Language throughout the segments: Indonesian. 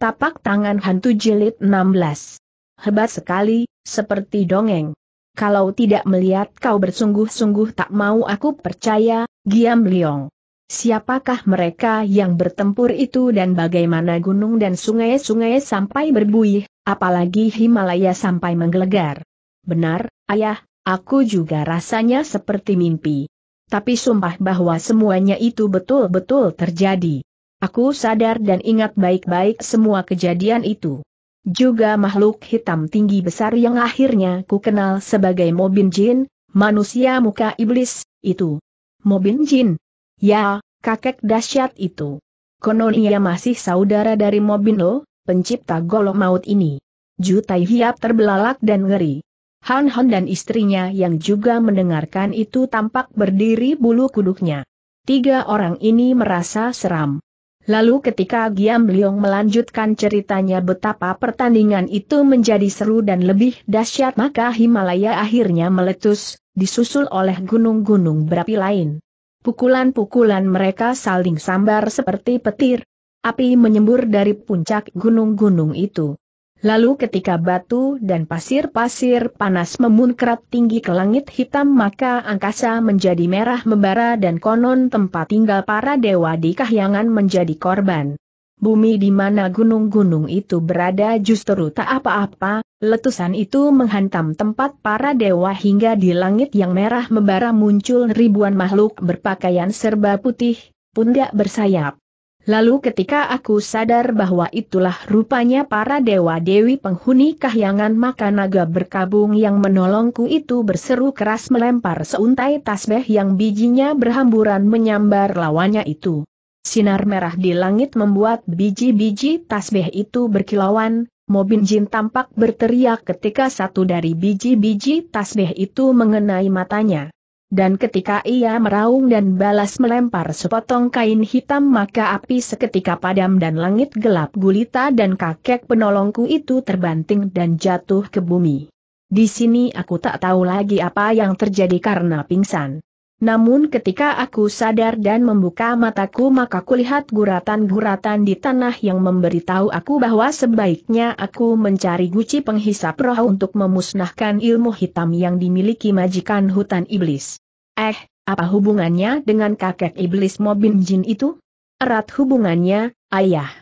Tapak tangan hantu jilid 16. Hebat sekali, seperti dongeng. Kalau tidak melihat kau bersungguh-sungguh tak mau aku percaya, Giam Liong. Siapakah mereka yang bertempur itu dan bagaimana gunung dan sungai-sungai sampai berbuih, apalagi Himalaya sampai menggelegar. Benar, ayah, aku juga rasanya seperti mimpi. Tapi sumpah bahwa semuanya itu betul-betul terjadi. Aku sadar dan ingat baik-baik semua kejadian itu. Juga makhluk hitam tinggi besar yang akhirnya ku kenal sebagai Mobin Jin, manusia muka iblis, itu. Mobin Jin. Ya, kakek dahsyat itu. Konon ia masih saudara dari Mobin Lo, pencipta golok maut ini. Jutai Hiap terbelalak dan ngeri. Han Han dan istrinya yang juga mendengarkan itu tampak berdiri bulu kuduknya. Tiga orang ini merasa seram. Lalu ketika Giam Liong melanjutkan ceritanya betapa pertandingan itu menjadi seru dan lebih dahsyat maka Himalaya akhirnya meletus, disusul oleh gunung-gunung berapi lain. Pukulan-pukulan mereka saling sambar seperti petir. Api menyembur dari puncak gunung-gunung itu. Lalu ketika batu dan pasir-pasir panas memunkrat tinggi ke langit hitam maka angkasa menjadi merah membara dan konon tempat tinggal para dewa di kahyangan menjadi korban. Bumi di mana gunung-gunung itu berada justru tak apa-apa, letusan itu menghantam tempat para dewa hingga di langit yang merah membara muncul ribuan makhluk berpakaian serba putih, pundak bersayap. Lalu ketika aku sadar bahwa itulah rupanya para dewa-dewi penghuni kahyangan maka naga berkabung yang menolongku itu berseru keras melempar seuntai tasbih yang bijinya berhamburan menyambar lawannya itu. Sinar merah di langit membuat biji-biji tasbih itu berkilauan, Mobin Jin tampak berteriak ketika satu dari biji-biji tasbih itu mengenai matanya. Dan ketika ia meraung dan balas melempar sepotong kain hitam maka api seketika padam dan langit gelap gulita dan kakek penolongku itu terbanting dan jatuh ke bumi. Di sini aku tak tahu lagi apa yang terjadi karena pingsan. Namun ketika aku sadar dan membuka mataku maka kulihat guratan-guratan di tanah yang memberitahu aku bahwa sebaiknya aku mencari guci penghisap roh untuk memusnahkan ilmu hitam yang dimiliki majikan hutan iblis. Eh, apa hubungannya dengan kakek iblis Mobin Jin itu? Erat hubungannya, ayah.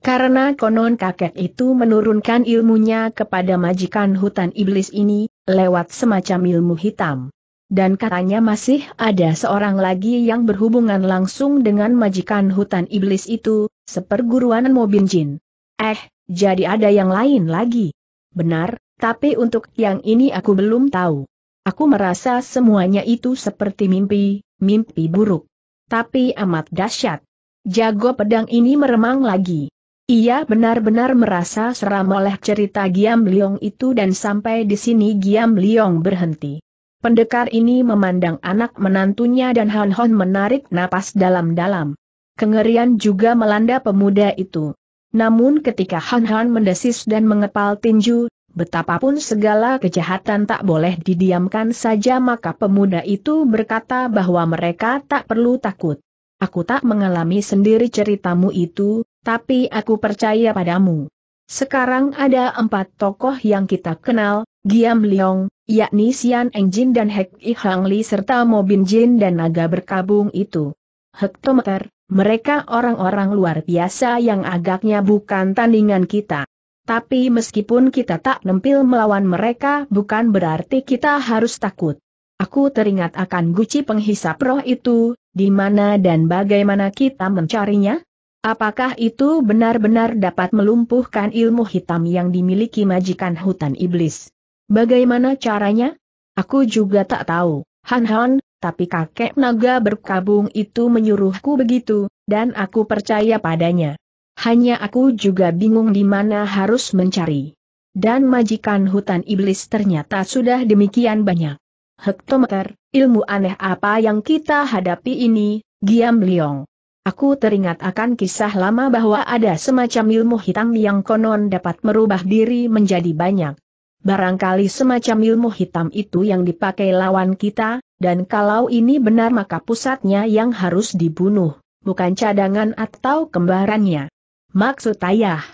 Karena konon kakek itu menurunkan ilmunya kepada majikan hutan iblis ini, lewat semacam ilmu hitam dan katanya masih ada seorang lagi yang berhubungan langsung dengan majikan hutan iblis itu, seperguruan Mobin Jin. Eh, jadi ada yang lain lagi. Benar, tapi untuk yang ini aku belum tahu. Aku merasa semuanya itu seperti mimpi, mimpi buruk. Tapi amat dahsyat. Jago pedang ini meremang lagi. Ia benar-benar merasa seram oleh cerita Giam Liong itu dan sampai di sini Giam Liong berhenti. Pendekar ini memandang anak menantunya dan Han Hon menarik napas dalam-dalam. Kengerian juga melanda pemuda itu. Namun ketika Han Han mendesis dan mengepal tinju, betapapun segala kejahatan tak boleh didiamkan saja maka pemuda itu berkata bahwa mereka tak perlu takut. Aku tak mengalami sendiri ceritamu itu, tapi aku percaya padamu. Sekarang ada empat tokoh yang kita kenal, Giam Liang yakni Xian Engjin dan Hek I Hang Li serta Mo Bin Jin dan naga berkabung itu. Hektometer, mereka orang-orang luar biasa yang agaknya bukan tandingan kita. Tapi meskipun kita tak nempil melawan mereka bukan berarti kita harus takut. Aku teringat akan guci penghisap roh itu, di mana dan bagaimana kita mencarinya? Apakah itu benar-benar dapat melumpuhkan ilmu hitam yang dimiliki majikan hutan iblis? Bagaimana caranya? Aku juga tak tahu, Han Han, tapi kakek naga berkabung itu menyuruhku begitu, dan aku percaya padanya. Hanya aku juga bingung di mana harus mencari. Dan majikan hutan iblis ternyata sudah demikian banyak. Hektometer, ilmu aneh apa yang kita hadapi ini, Giam Liong. Aku teringat akan kisah lama bahwa ada semacam ilmu hitam yang konon dapat merubah diri menjadi banyak, Barangkali semacam ilmu hitam itu yang dipakai lawan kita, dan kalau ini benar maka pusatnya yang harus dibunuh, bukan cadangan atau kembarannya. Maksud ayah.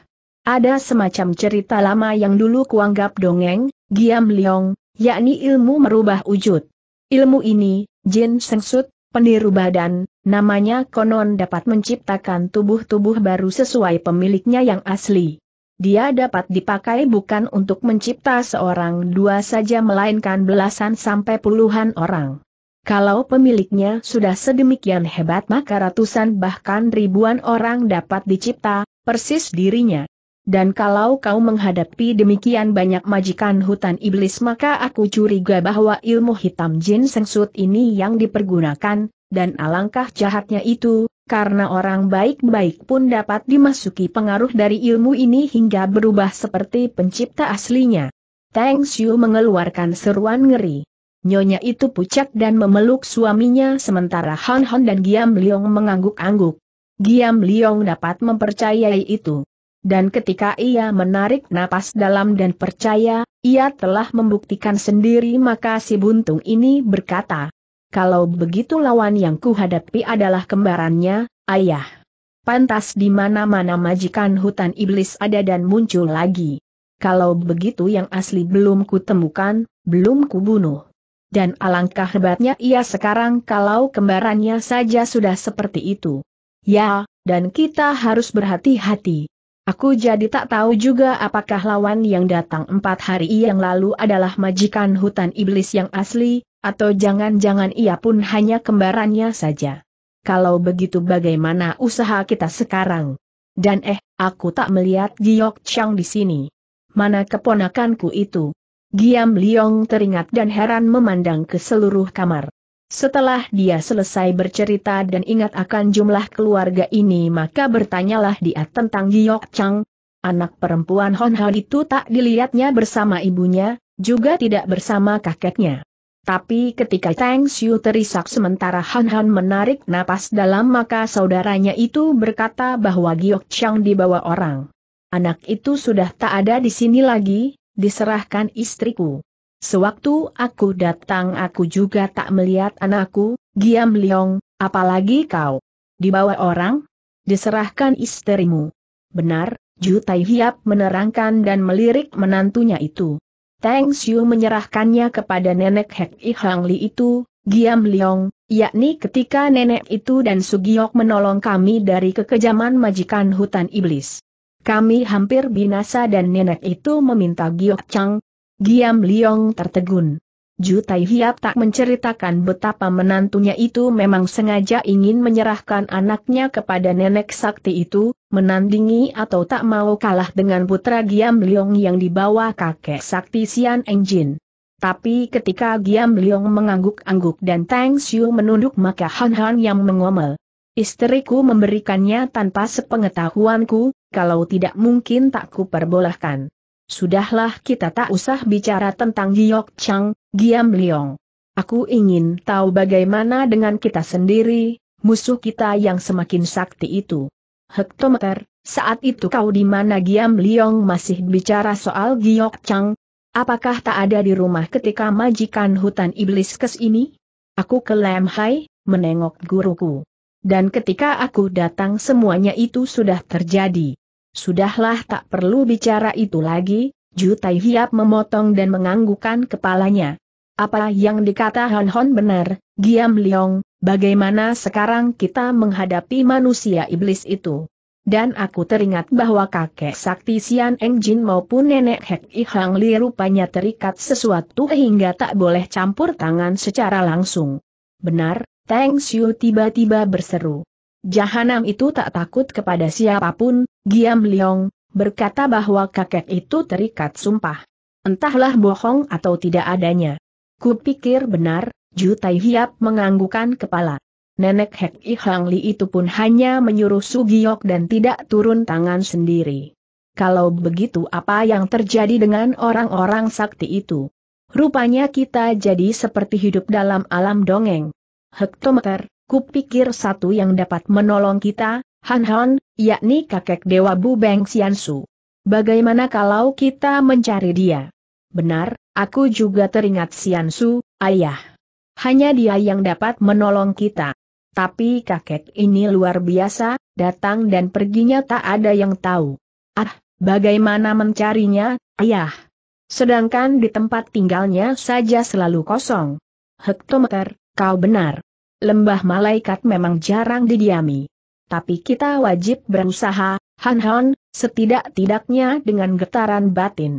Ada semacam cerita lama yang dulu kuanggap dongeng, Giam Leong, yakni ilmu merubah wujud. Ilmu ini, Jin Sengsut, peniru badan, namanya konon dapat menciptakan tubuh-tubuh baru sesuai pemiliknya yang asli dia dapat dipakai bukan untuk mencipta seorang dua saja melainkan belasan sampai puluhan orang. Kalau pemiliknya sudah sedemikian hebat maka ratusan bahkan ribuan orang dapat dicipta, persis dirinya. Dan kalau kau menghadapi demikian banyak majikan hutan iblis maka aku curiga bahwa ilmu hitam jin sengsut ini yang dipergunakan, dan alangkah jahatnya itu, karena orang baik-baik pun dapat dimasuki pengaruh dari ilmu ini hingga berubah seperti pencipta aslinya. Tang Xiu mengeluarkan seruan ngeri. Nyonya itu pucat dan memeluk suaminya sementara Han Han dan Giam Liong mengangguk-angguk. Giam Liong dapat mempercayai itu. Dan ketika ia menarik napas dalam dan percaya, ia telah membuktikan sendiri maka si buntung ini berkata, kalau begitu lawan yang kuhadapi adalah kembarannya, ayah. Pantas di mana-mana majikan hutan iblis ada dan muncul lagi. Kalau begitu yang asli belum kutemukan, belum kubunuh. Dan alangkah hebatnya ia sekarang kalau kembarannya saja sudah seperti itu. Ya, dan kita harus berhati-hati. Aku jadi tak tahu juga apakah lawan yang datang empat hari yang lalu adalah majikan hutan iblis yang asli, atau jangan-jangan ia pun hanya kembarannya saja. Kalau begitu bagaimana usaha kita sekarang? Dan eh, aku tak melihat Giok Chang di sini. Mana keponakanku itu? Giam Liong teringat dan heran memandang ke seluruh kamar. Setelah dia selesai bercerita dan ingat akan jumlah keluarga ini maka bertanyalah dia tentang Giok Chang. Anak perempuan Hon Hao itu tak dilihatnya bersama ibunya, juga tidak bersama kakeknya. Tapi ketika Tang Xiu terisak sementara Han Han menarik napas dalam maka saudaranya itu berkata bahwa Giok Chang dibawa orang. Anak itu sudah tak ada di sini lagi, diserahkan istriku. Sewaktu aku datang aku juga tak melihat anakku, Giam Leong, apalagi kau. Di bawah orang? Diserahkan istrimu. Benar, Jutai Hiap menerangkan dan melirik menantunya itu. Tang Xiu menyerahkannya kepada nenek Hek I Hang Li itu, Giam Leong, yakni ketika nenek itu dan Sugiok menolong kami dari kekejaman majikan hutan iblis. Kami hampir binasa dan nenek itu meminta Giok Chang, Giam Liong tertegun. Jutai Hiap tak menceritakan betapa menantunya itu memang sengaja ingin menyerahkan anaknya kepada nenek sakti itu, menandingi atau tak mau kalah dengan putra Giam Liong yang dibawa kakek sakti Sian Engjin. Tapi ketika Giam Liong mengangguk-angguk dan Tang Xiu menunduk maka Han Han yang mengomel. Istriku memberikannya tanpa sepengetahuanku, kalau tidak mungkin tak kuperbolehkan. Sudahlah kita tak usah bicara tentang Giok Chang, Giam Liong. Aku ingin tahu bagaimana dengan kita sendiri, musuh kita yang semakin sakti itu. Hektometer, saat itu kau di mana Giam Liong masih bicara soal Giok Chang? Apakah tak ada di rumah ketika majikan hutan iblis kes ini? Aku ke Lam Hai, menengok guruku. Dan ketika aku datang semuanya itu sudah terjadi. Sudahlah tak perlu bicara itu lagi, Jutai Tai Hiap memotong dan menganggukan kepalanya. Apa yang dikata Han Hon benar, Giam Leong, bagaimana sekarang kita menghadapi manusia iblis itu? Dan aku teringat bahwa kakek sakti Sian Eng Jin maupun nenek Hek I Hang Li rupanya terikat sesuatu hingga tak boleh campur tangan secara langsung. Benar, Teng Xiu tiba-tiba berseru. Jahanam itu tak takut kepada siapapun, Giam Leong, berkata bahwa kakek itu terikat sumpah. Entahlah bohong atau tidak adanya. Kupikir benar, Ju Tai Hiap menganggukan kepala. Nenek Hek I Hang Li itu pun hanya menyuruh Sugiyok dan tidak turun tangan sendiri. Kalau begitu apa yang terjadi dengan orang-orang sakti itu? Rupanya kita jadi seperti hidup dalam alam dongeng. Hektometer, kupikir satu yang dapat menolong kita, Han Han, yakni kakek Dewa Bu Beng Xiansu. Bagaimana kalau kita mencari dia? Benar, aku juga teringat Xiansu, ayah. Hanya dia yang dapat menolong kita. Tapi kakek ini luar biasa, datang dan perginya tak ada yang tahu. Ah, bagaimana mencarinya, ayah? Sedangkan di tempat tinggalnya saja selalu kosong. Hektometer, kau benar lembah malaikat memang jarang didiami. Tapi kita wajib berusaha, Han Han, setidak-tidaknya dengan getaran batin.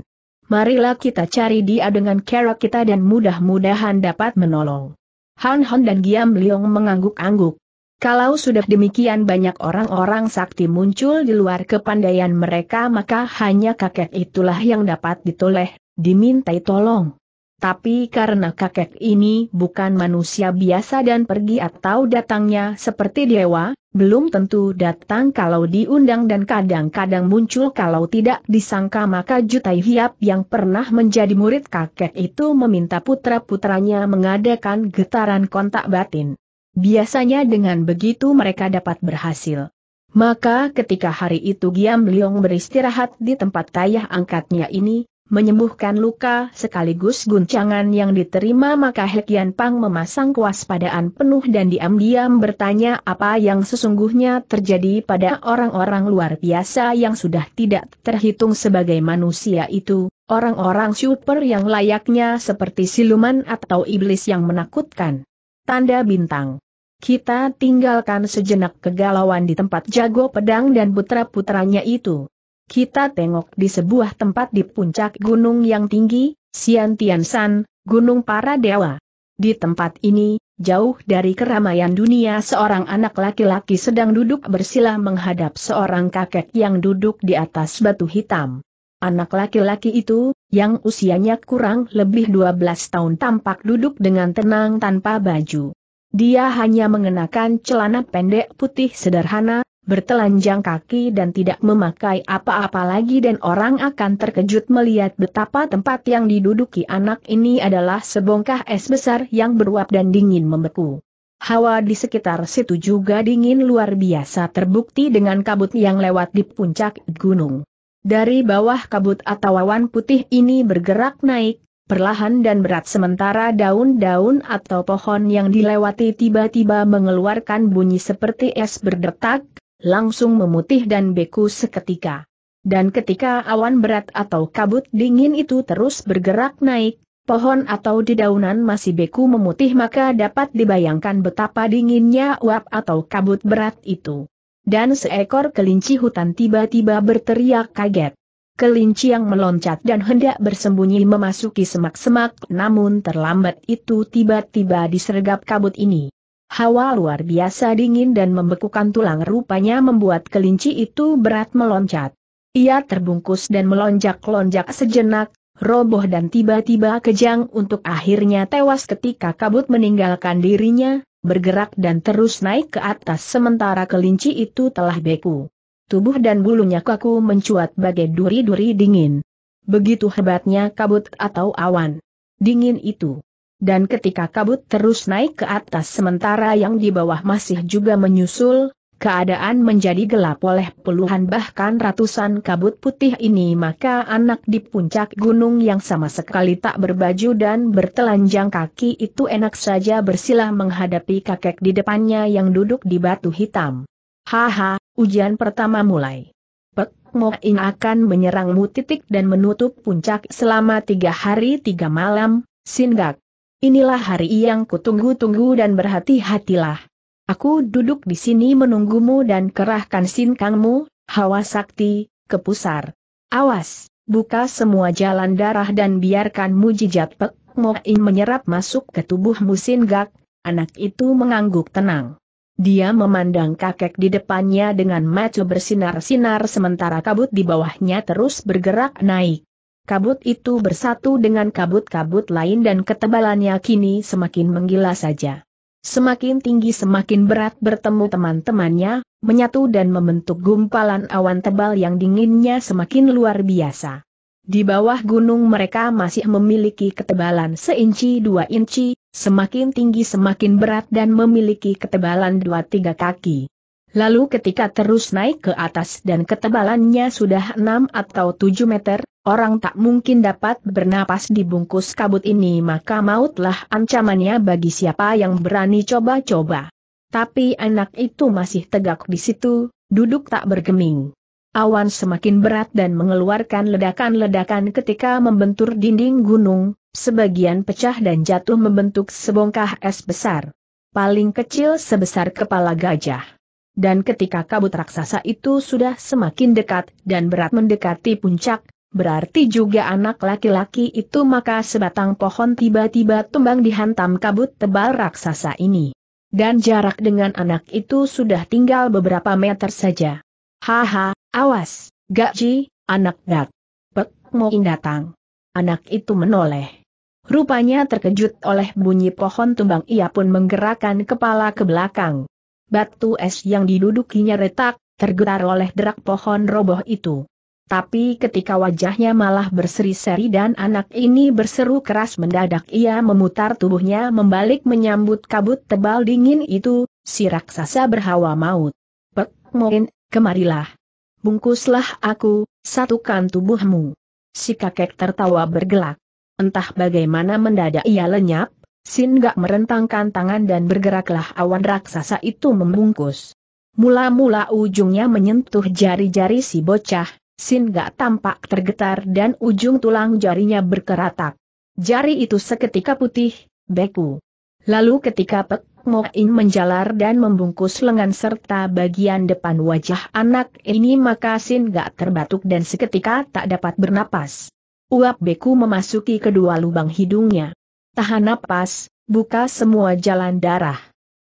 Marilah kita cari dia dengan cara kita dan mudah-mudahan dapat menolong. Han Han dan Giam Leong mengangguk-angguk. Kalau sudah demikian banyak orang-orang sakti muncul di luar kepandaian mereka maka hanya kakek itulah yang dapat ditoleh, dimintai tolong tapi karena kakek ini bukan manusia biasa dan pergi atau datangnya seperti dewa, belum tentu datang kalau diundang dan kadang-kadang muncul kalau tidak disangka maka Jutai Hiap yang pernah menjadi murid kakek itu meminta putra-putranya mengadakan getaran kontak batin. Biasanya dengan begitu mereka dapat berhasil. Maka ketika hari itu Giam Liong beristirahat di tempat tayah angkatnya ini, menyembuhkan luka sekaligus guncangan yang diterima maka Hekian Pang memasang kewaspadaan penuh dan diam-diam bertanya apa yang sesungguhnya terjadi pada orang-orang luar biasa yang sudah tidak terhitung sebagai manusia itu, orang-orang super yang layaknya seperti siluman atau iblis yang menakutkan. Tanda bintang. Kita tinggalkan sejenak kegalauan di tempat jago pedang dan putra-putranya itu kita tengok di sebuah tempat di puncak gunung yang tinggi, Sian Tian San, Gunung Para Dewa. Di tempat ini, jauh dari keramaian dunia seorang anak laki-laki sedang duduk bersila menghadap seorang kakek yang duduk di atas batu hitam. Anak laki-laki itu, yang usianya kurang lebih 12 tahun tampak duduk dengan tenang tanpa baju. Dia hanya mengenakan celana pendek putih sederhana, bertelanjang kaki dan tidak memakai apa-apa lagi dan orang akan terkejut melihat betapa tempat yang diduduki anak ini adalah sebongkah es besar yang beruap dan dingin membeku. Hawa di sekitar situ juga dingin luar biasa terbukti dengan kabut yang lewat di puncak gunung. Dari bawah kabut atau awan putih ini bergerak naik, Perlahan dan berat sementara daun-daun atau pohon yang dilewati tiba-tiba mengeluarkan bunyi seperti es berdetak, langsung memutih dan beku seketika. Dan ketika awan berat atau kabut dingin itu terus bergerak naik, pohon atau dedaunan masih beku memutih maka dapat dibayangkan betapa dinginnya uap atau kabut berat itu. Dan seekor kelinci hutan tiba-tiba berteriak kaget. Kelinci yang meloncat dan hendak bersembunyi memasuki semak-semak namun terlambat itu tiba-tiba disergap kabut ini. Hawa luar biasa dingin dan membekukan tulang rupanya membuat kelinci itu berat meloncat. Ia terbungkus dan melonjak-lonjak sejenak, roboh dan tiba-tiba kejang untuk akhirnya tewas ketika kabut meninggalkan dirinya, bergerak dan terus naik ke atas sementara kelinci itu telah beku tubuh dan bulunya kaku mencuat bagai duri-duri dingin. Begitu hebatnya kabut atau awan. Dingin itu. Dan ketika kabut terus naik ke atas sementara yang di bawah masih juga menyusul, keadaan menjadi gelap oleh puluhan bahkan ratusan kabut putih ini maka anak di puncak gunung yang sama sekali tak berbaju dan bertelanjang kaki itu enak saja bersilah menghadapi kakek di depannya yang duduk di batu hitam. Haha, Ujian pertama mulai. Pek Moin akan menyerangmu titik dan menutup puncak selama tiga hari tiga malam, Singak. Inilah hari yang kutunggu-tunggu dan berhati-hatilah. Aku duduk di sini menunggumu dan kerahkan sinkangmu, hawa sakti, ke pusar. Awas, buka semua jalan darah dan biarkan mujijat Pek Moin menyerap masuk ke tubuhmu, Musingak, anak itu mengangguk tenang. Dia memandang kakek di depannya dengan mata bersinar-sinar sementara kabut di bawahnya terus bergerak naik. Kabut itu bersatu dengan kabut-kabut lain dan ketebalannya kini semakin menggila saja. Semakin tinggi semakin berat bertemu teman-temannya, menyatu dan membentuk gumpalan awan tebal yang dinginnya semakin luar biasa. Di bawah gunung mereka masih memiliki ketebalan seinci dua inci, Semakin tinggi semakin berat dan memiliki ketebalan 2-3 kaki. Lalu ketika terus naik ke atas dan ketebalannya sudah 6 atau 7 meter, orang tak mungkin dapat bernapas di bungkus kabut ini maka mautlah ancamannya bagi siapa yang berani coba-coba. Tapi anak itu masih tegak di situ, duduk tak bergeming. Awan semakin berat dan mengeluarkan ledakan-ledakan ketika membentur dinding gunung, sebagian pecah dan jatuh membentuk sebongkah es besar. Paling kecil sebesar kepala gajah. Dan ketika kabut raksasa itu sudah semakin dekat dan berat mendekati puncak, berarti juga anak laki-laki itu maka sebatang pohon tiba-tiba tumbang dihantam kabut tebal raksasa ini. Dan jarak dengan anak itu sudah tinggal beberapa meter saja. Haha, Awas, gak ji, anak gak. Pek Moin datang. Anak itu menoleh. Rupanya terkejut oleh bunyi pohon tumbang ia pun menggerakkan kepala ke belakang. Batu es yang didudukinya retak, tergetar oleh derak pohon roboh itu. Tapi ketika wajahnya malah berseri-seri dan anak ini berseru keras mendadak ia memutar tubuhnya membalik menyambut kabut tebal dingin itu, si raksasa berhawa maut. Pek Moin, kemarilah bungkuslah aku, satukan tubuhmu. Si kakek tertawa bergelak. Entah bagaimana mendadak ia lenyap, Sin gak merentangkan tangan dan bergeraklah awan raksasa itu membungkus. Mula-mula ujungnya menyentuh jari-jari si bocah, Sin gak tampak tergetar dan ujung tulang jarinya berkeratak. Jari itu seketika putih, beku. Lalu ketika Pek Moin menjalar dan membungkus lengan serta bagian depan wajah anak ini maka Sin gak terbatuk dan seketika tak dapat bernapas. Uap beku memasuki kedua lubang hidungnya. Tahan napas, buka semua jalan darah.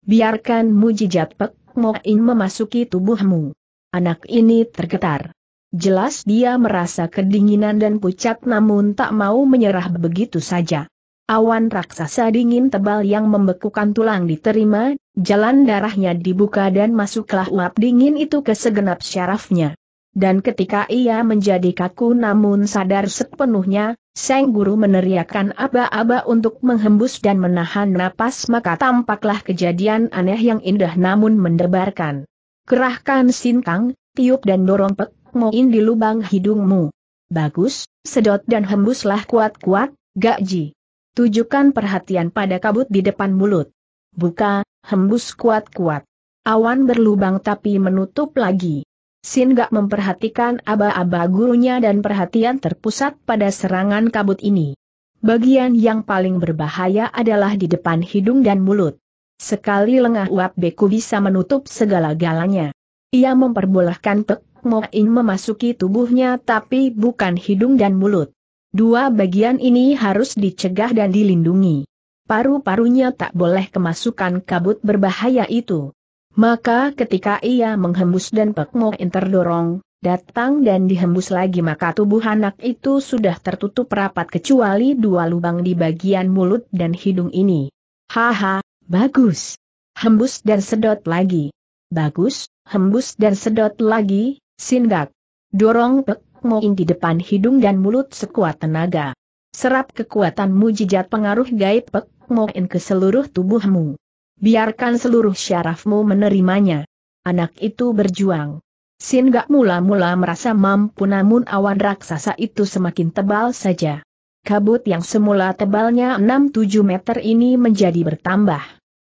Biarkan mujijat Pek Moin memasuki tubuhmu. Anak ini tergetar. Jelas dia merasa kedinginan dan pucat namun tak mau menyerah begitu saja. Awan raksasa dingin tebal yang membekukan tulang diterima, jalan darahnya dibuka dan masuklah uap dingin itu ke segenap syarafnya. Dan ketika ia menjadi kaku namun sadar sepenuhnya, Seng Guru meneriakkan aba-aba untuk menghembus dan menahan napas maka tampaklah kejadian aneh yang indah namun mendebarkan. Kerahkan sinkang, tiup dan dorong pek moin di lubang hidungmu. Bagus, sedot dan hembuslah kuat-kuat, gaji. Tujukan perhatian pada kabut di depan mulut. Buka, hembus kuat-kuat. Awan berlubang tapi menutup lagi. Sin gak memperhatikan aba-aba gurunya dan perhatian terpusat pada serangan kabut ini. Bagian yang paling berbahaya adalah di depan hidung dan mulut. Sekali lengah uap beku bisa menutup segala-galanya. Ia memperbolehkan Pek Moin memasuki tubuhnya tapi bukan hidung dan mulut. Dua bagian ini harus dicegah dan dilindungi. Paru-parunya tak boleh kemasukan kabut berbahaya itu. Maka ketika ia menghembus dan pekmok terdorong, datang dan dihembus lagi maka tubuh anak itu sudah tertutup rapat kecuali dua lubang di bagian mulut dan hidung ini. Haha, bagus. Hembus dan sedot lagi. Bagus, hembus dan sedot lagi, Sindak. Dorong pek Moin di depan hidung dan mulut sekuat tenaga. Serap kekuatan mujizat pengaruh gaib Pek Moin ke seluruh tubuhmu. Biarkan seluruh syarafmu menerimanya. Anak itu berjuang. Sin Gak mula-mula merasa mampu namun awan raksasa itu semakin tebal saja. Kabut yang semula tebalnya 6-7 meter ini menjadi bertambah.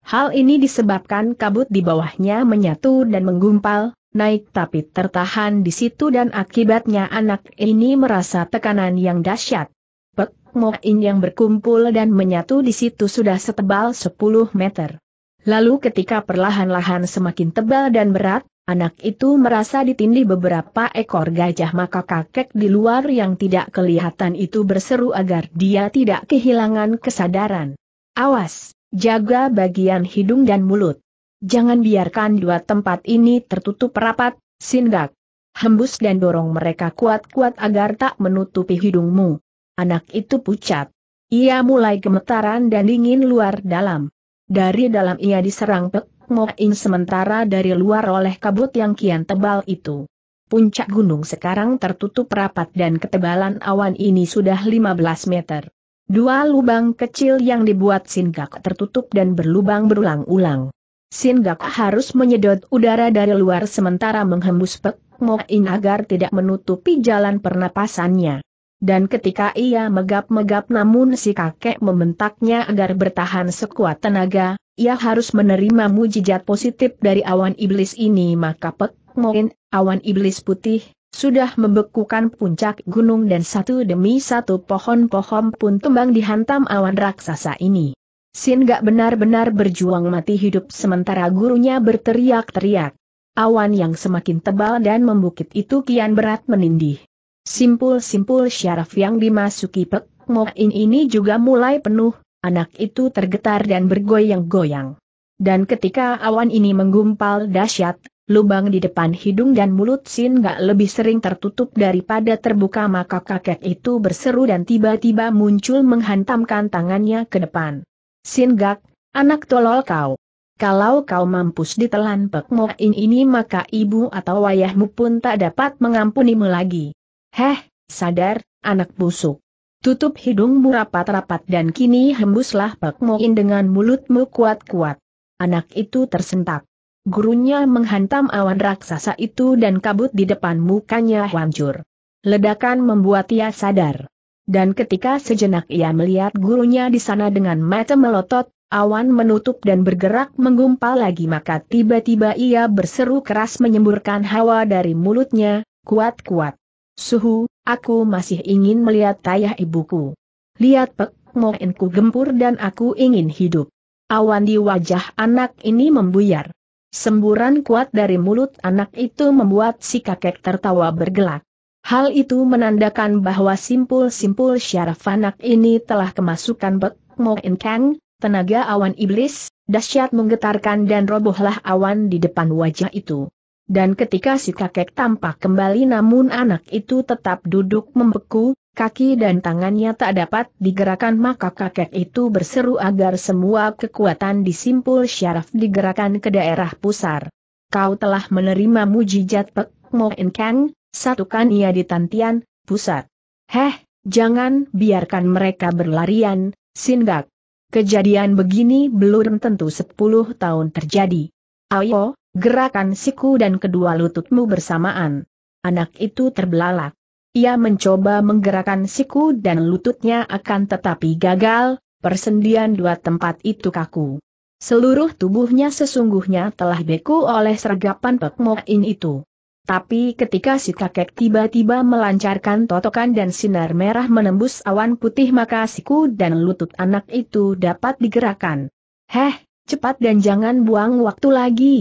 Hal ini disebabkan kabut di bawahnya menyatu dan menggumpal, naik tapi tertahan di situ dan akibatnya anak ini merasa tekanan yang dahsyat. Pek Moin yang berkumpul dan menyatu di situ sudah setebal 10 meter. Lalu ketika perlahan-lahan semakin tebal dan berat, anak itu merasa ditindih beberapa ekor gajah maka kakek di luar yang tidak kelihatan itu berseru agar dia tidak kehilangan kesadaran. Awas, jaga bagian hidung dan mulut. Jangan biarkan dua tempat ini tertutup rapat, Singgak. Hembus dan dorong mereka kuat-kuat agar tak menutupi hidungmu. Anak itu pucat. Ia mulai gemetaran dan dingin luar dalam. Dari dalam ia diserang Pek Moin sementara dari luar oleh kabut yang kian tebal itu. Puncak gunung sekarang tertutup rapat dan ketebalan awan ini sudah 15 meter. Dua lubang kecil yang dibuat singgak tertutup dan berlubang berulang-ulang. Singgak harus menyedot udara dari luar sementara menghembus Pek Moin agar tidak menutupi jalan pernapasannya. Dan ketika ia megap-megap namun si kakek membentaknya agar bertahan sekuat tenaga, ia harus menerima mujizat positif dari awan iblis ini maka Pek Moin, awan iblis putih, sudah membekukan puncak gunung dan satu demi satu pohon-pohon pun tumbang dihantam awan raksasa ini. Sin gak benar-benar berjuang mati hidup sementara gurunya berteriak-teriak. Awan yang semakin tebal dan membukit itu kian berat menindih. Simpul-simpul syaraf yang dimasuki Pek Moin ini juga mulai penuh, anak itu tergetar dan bergoyang-goyang. Dan ketika awan ini menggumpal dahsyat, lubang di depan hidung dan mulut Sin gak lebih sering tertutup daripada terbuka maka kakek itu berseru dan tiba-tiba muncul menghantamkan tangannya ke depan. Singgak, anak tolol kau. Kalau kau mampus ditelan Pek Moin ini maka ibu atau wayahmu pun tak dapat mengampunimu lagi. Heh, sadar, anak busuk. Tutup hidungmu rapat-rapat dan kini hembuslah Pek Moin dengan mulutmu kuat-kuat. Anak itu tersentak. Gurunya menghantam awan raksasa itu dan kabut di depan mukanya hancur. Ledakan membuat ia sadar dan ketika sejenak ia melihat gurunya di sana dengan mata melotot, awan menutup dan bergerak menggumpal lagi maka tiba-tiba ia berseru keras menyemburkan hawa dari mulutnya, kuat-kuat. Suhu, aku masih ingin melihat tayah ibuku. Lihat pek moinku gempur dan aku ingin hidup. Awan di wajah anak ini membuyar. Semburan kuat dari mulut anak itu membuat si kakek tertawa bergelak. Hal itu menandakan bahwa simpul-simpul syaraf anak ini telah kemasukan Bek Mo Kang, tenaga awan iblis, dahsyat menggetarkan dan robohlah awan di depan wajah itu. Dan ketika si kakek tampak kembali namun anak itu tetap duduk membeku, kaki dan tangannya tak dapat digerakkan maka kakek itu berseru agar semua kekuatan di simpul syaraf digerakkan ke daerah pusar. Kau telah menerima mujizat Pek Mo Kang, Satukan ia di Tantian, pusat. Heh, jangan biarkan mereka berlarian, sindak. Kejadian begini belum tentu 10 tahun terjadi. Ayo, gerakan siku dan kedua lututmu bersamaan. Anak itu terbelalak. Ia mencoba menggerakkan siku dan lututnya akan tetapi gagal, persendian dua tempat itu kaku. Seluruh tubuhnya sesungguhnya telah beku oleh sergapan pekmoin itu. Tapi ketika si kakek tiba-tiba melancarkan totokan dan sinar merah menembus awan putih maka siku dan lutut anak itu dapat digerakkan. Heh, cepat dan jangan buang waktu lagi.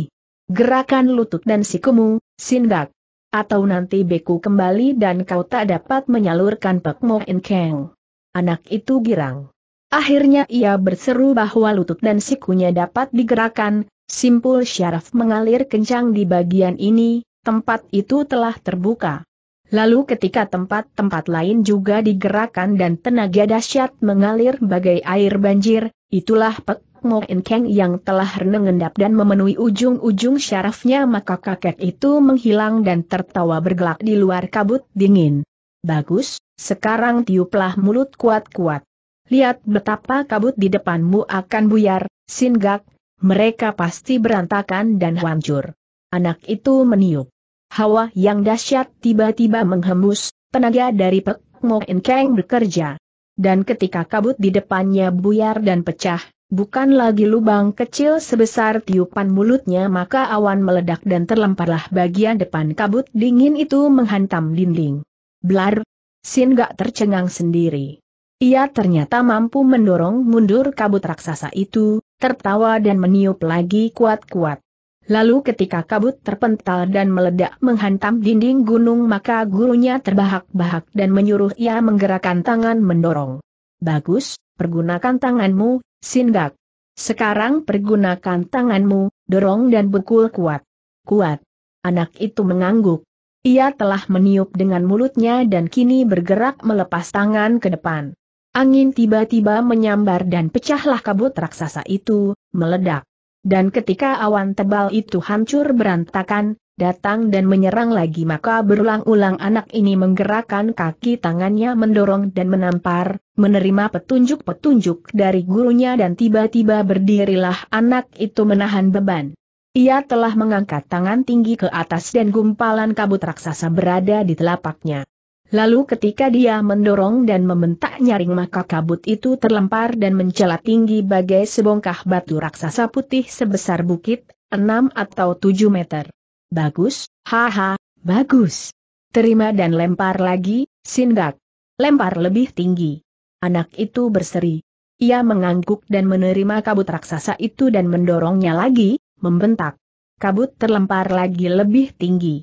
Gerakan lutut dan sikumu, sindak. Atau nanti beku kembali dan kau tak dapat menyalurkan pekmo enkeng. Anak itu girang. Akhirnya ia berseru bahwa lutut dan sikunya dapat digerakkan, simpul syaraf mengalir kencang di bagian ini, tempat itu telah terbuka. Lalu ketika tempat-tempat lain juga digerakkan dan tenaga dahsyat mengalir bagai air banjir, itulah Pek Mo Keng yang telah renengendap dan memenuhi ujung-ujung syarafnya maka kakek itu menghilang dan tertawa bergelak di luar kabut dingin. Bagus, sekarang tiuplah mulut kuat-kuat. Lihat betapa kabut di depanmu akan buyar, singgak, mereka pasti berantakan dan hancur. Anak itu meniup. Hawa yang dahsyat tiba-tiba menghembus, tenaga dari Pek Mo Kang bekerja. Dan ketika kabut di depannya buyar dan pecah, bukan lagi lubang kecil sebesar tiupan mulutnya maka awan meledak dan terlemparlah bagian depan kabut dingin itu menghantam dinding. Blar! Sin gak tercengang sendiri. Ia ternyata mampu mendorong mundur kabut raksasa itu, tertawa dan meniup lagi kuat-kuat. Lalu ketika kabut terpental dan meledak menghantam dinding gunung maka gurunya terbahak-bahak dan menyuruh ia menggerakkan tangan mendorong. Bagus, pergunakan tanganmu, Sindak. Sekarang pergunakan tanganmu, dorong dan bekul kuat. Kuat. Anak itu mengangguk. Ia telah meniup dengan mulutnya dan kini bergerak melepas tangan ke depan. Angin tiba-tiba menyambar dan pecahlah kabut raksasa itu, meledak. Dan ketika awan tebal itu hancur berantakan, datang dan menyerang lagi maka berulang-ulang anak ini menggerakkan kaki tangannya mendorong dan menampar, menerima petunjuk-petunjuk dari gurunya dan tiba-tiba berdirilah anak itu menahan beban. Ia telah mengangkat tangan tinggi ke atas dan gumpalan kabut raksasa berada di telapaknya. Lalu ketika dia mendorong dan membentak nyaring maka kabut itu terlempar dan mencela tinggi bagai sebongkah batu raksasa putih sebesar bukit, enam atau tujuh meter. Bagus, haha, bagus. Terima dan lempar lagi, sindak. Lempar lebih tinggi. Anak itu berseri. Ia mengangguk dan menerima kabut raksasa itu dan mendorongnya lagi, membentak. Kabut terlempar lagi lebih tinggi.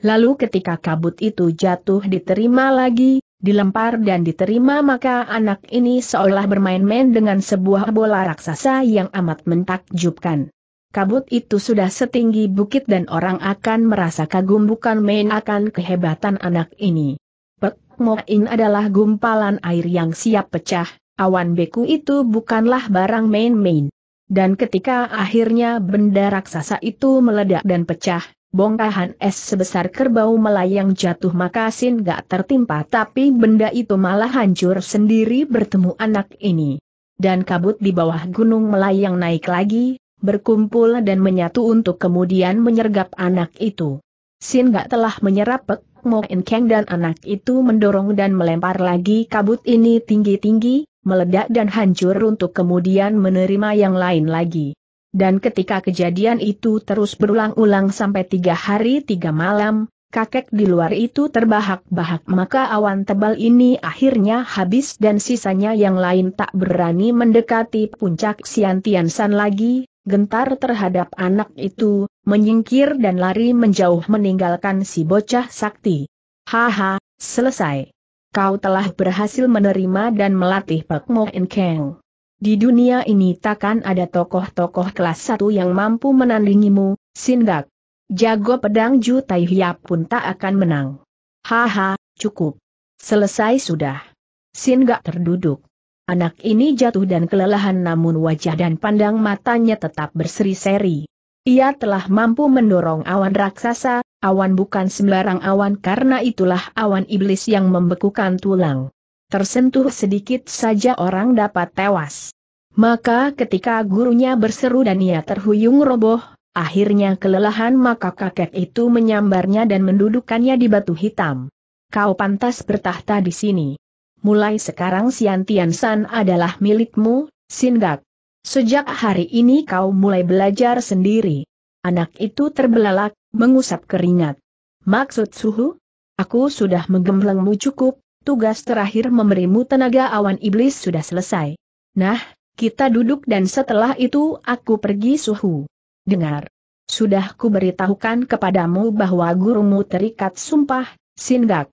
Lalu ketika kabut itu jatuh diterima lagi, dilempar dan diterima maka anak ini seolah bermain-main dengan sebuah bola raksasa yang amat mentakjubkan. Kabut itu sudah setinggi bukit dan orang akan merasa kagum bukan main akan kehebatan anak ini. Pek adalah gumpalan air yang siap pecah, awan beku itu bukanlah barang main-main. Dan ketika akhirnya benda raksasa itu meledak dan pecah, bongkahan es sebesar kerbau melayang jatuh maka Sin gak tertimpa tapi benda itu malah hancur sendiri bertemu anak ini. Dan kabut di bawah gunung melayang naik lagi, berkumpul dan menyatu untuk kemudian menyergap anak itu. Sin gak telah menyerap Pek Mo Kang dan anak itu mendorong dan melempar lagi kabut ini tinggi-tinggi, meledak dan hancur untuk kemudian menerima yang lain lagi. Dan ketika kejadian itu terus berulang-ulang sampai tiga hari tiga malam, kakek di luar itu terbahak-bahak maka awan tebal ini akhirnya habis dan sisanya yang lain tak berani mendekati puncak Siantian San lagi, gentar terhadap anak itu, menyingkir dan lari menjauh meninggalkan si bocah sakti. Haha, selesai. Kau telah berhasil menerima dan melatih Pak Mo Keng. Di dunia ini takkan ada tokoh-tokoh kelas satu yang mampu menandingimu, Sindak. Jago pedang Ju Tai Hiap pun tak akan menang. Haha, cukup. Selesai sudah. Sindak terduduk. Anak ini jatuh dan kelelahan namun wajah dan pandang matanya tetap berseri-seri. Ia telah mampu mendorong awan raksasa, awan bukan sembarang awan karena itulah awan iblis yang membekukan tulang tersentuh sedikit saja orang dapat tewas. Maka ketika gurunya berseru dan ia terhuyung roboh, akhirnya kelelahan maka kakek itu menyambarnya dan mendudukannya di batu hitam. Kau pantas bertahta di sini. Mulai sekarang Sian Tian San adalah milikmu, Singak. Sejak hari ini kau mulai belajar sendiri. Anak itu terbelalak, mengusap keringat. Maksud suhu? Aku sudah menggemblengmu cukup, tugas terakhir memberimu tenaga awan iblis sudah selesai. Nah, kita duduk dan setelah itu aku pergi suhu. Dengar. Sudah kuberitahukan kepadamu bahwa gurumu terikat sumpah, Singgak.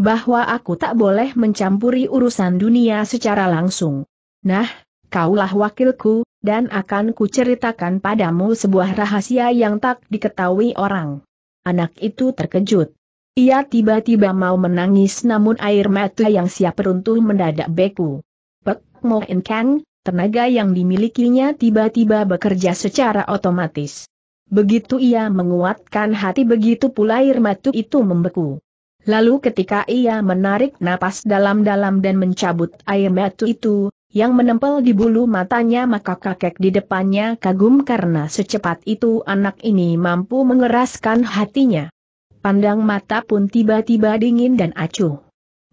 Bahwa aku tak boleh mencampuri urusan dunia secara langsung. Nah, kaulah wakilku, dan akan kuceritakan padamu sebuah rahasia yang tak diketahui orang. Anak itu terkejut. Ia tiba-tiba mau menangis namun air mata yang siap runtuh mendadak beku. Pek Mo In Kang, tenaga yang dimilikinya tiba-tiba bekerja secara otomatis. Begitu ia menguatkan hati begitu pula air mata itu membeku. Lalu ketika ia menarik napas dalam-dalam dan mencabut air mata itu, yang menempel di bulu matanya maka kakek di depannya kagum karena secepat itu anak ini mampu mengeraskan hatinya. Pandang mata pun tiba-tiba dingin dan acuh.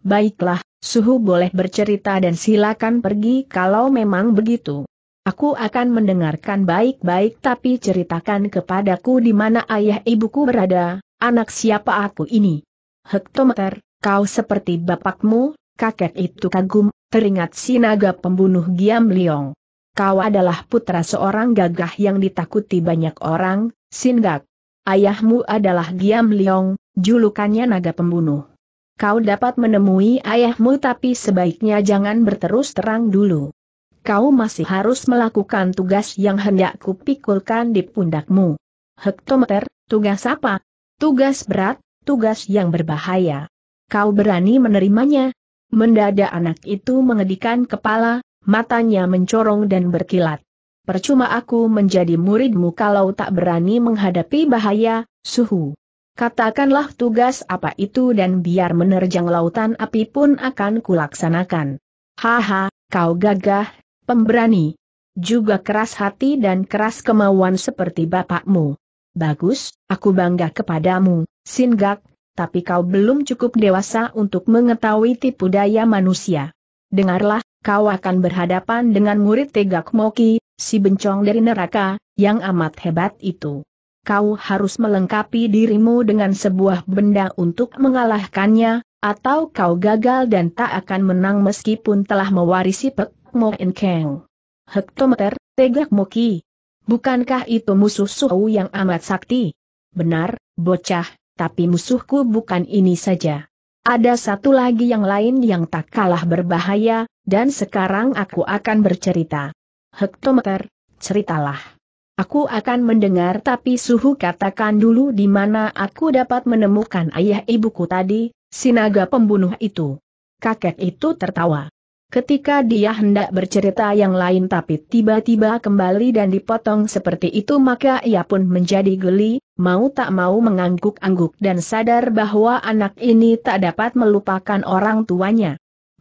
Baiklah, Suhu boleh bercerita dan silakan pergi kalau memang begitu. Aku akan mendengarkan baik-baik tapi ceritakan kepadaku di mana ayah ibuku berada, anak siapa aku ini. Hektometer, kau seperti bapakmu, kakek itu kagum, teringat si naga pembunuh Giam Liong. Kau adalah putra seorang gagah yang ditakuti banyak orang, sindak. Ayahmu adalah Giam Leong, julukannya naga pembunuh. Kau dapat menemui ayahmu tapi sebaiknya jangan berterus terang dulu. Kau masih harus melakukan tugas yang hendak kupikulkan di pundakmu. Hektometer, tugas apa? Tugas berat, tugas yang berbahaya. Kau berani menerimanya? Mendadak anak itu mengedikan kepala, matanya mencorong dan berkilat. Percuma aku menjadi muridmu kalau tak berani menghadapi bahaya, suhu. Katakanlah tugas apa itu dan biar menerjang lautan api pun akan kulaksanakan. Haha, kau gagah, pemberani. Juga keras hati dan keras kemauan seperti bapakmu. Bagus, aku bangga kepadamu, Singak, tapi kau belum cukup dewasa untuk mengetahui tipu daya manusia. Dengarlah, kau akan berhadapan dengan murid Tegak Moki, si bencong dari neraka, yang amat hebat itu. Kau harus melengkapi dirimu dengan sebuah benda untuk mengalahkannya, atau kau gagal dan tak akan menang meskipun telah mewarisi Pek Mo Keng. Hektometer, Tegak Moki. Bukankah itu musuh Suhu yang amat sakti? Benar, bocah, tapi musuhku bukan ini saja. Ada satu lagi yang lain yang tak kalah berbahaya, dan sekarang aku akan bercerita hektometer, ceritalah. Aku akan mendengar tapi suhu katakan dulu di mana aku dapat menemukan ayah ibuku tadi, sinaga pembunuh itu. Kakek itu tertawa. Ketika dia hendak bercerita yang lain tapi tiba-tiba kembali dan dipotong seperti itu maka ia pun menjadi geli, mau tak mau mengangguk-angguk dan sadar bahwa anak ini tak dapat melupakan orang tuanya.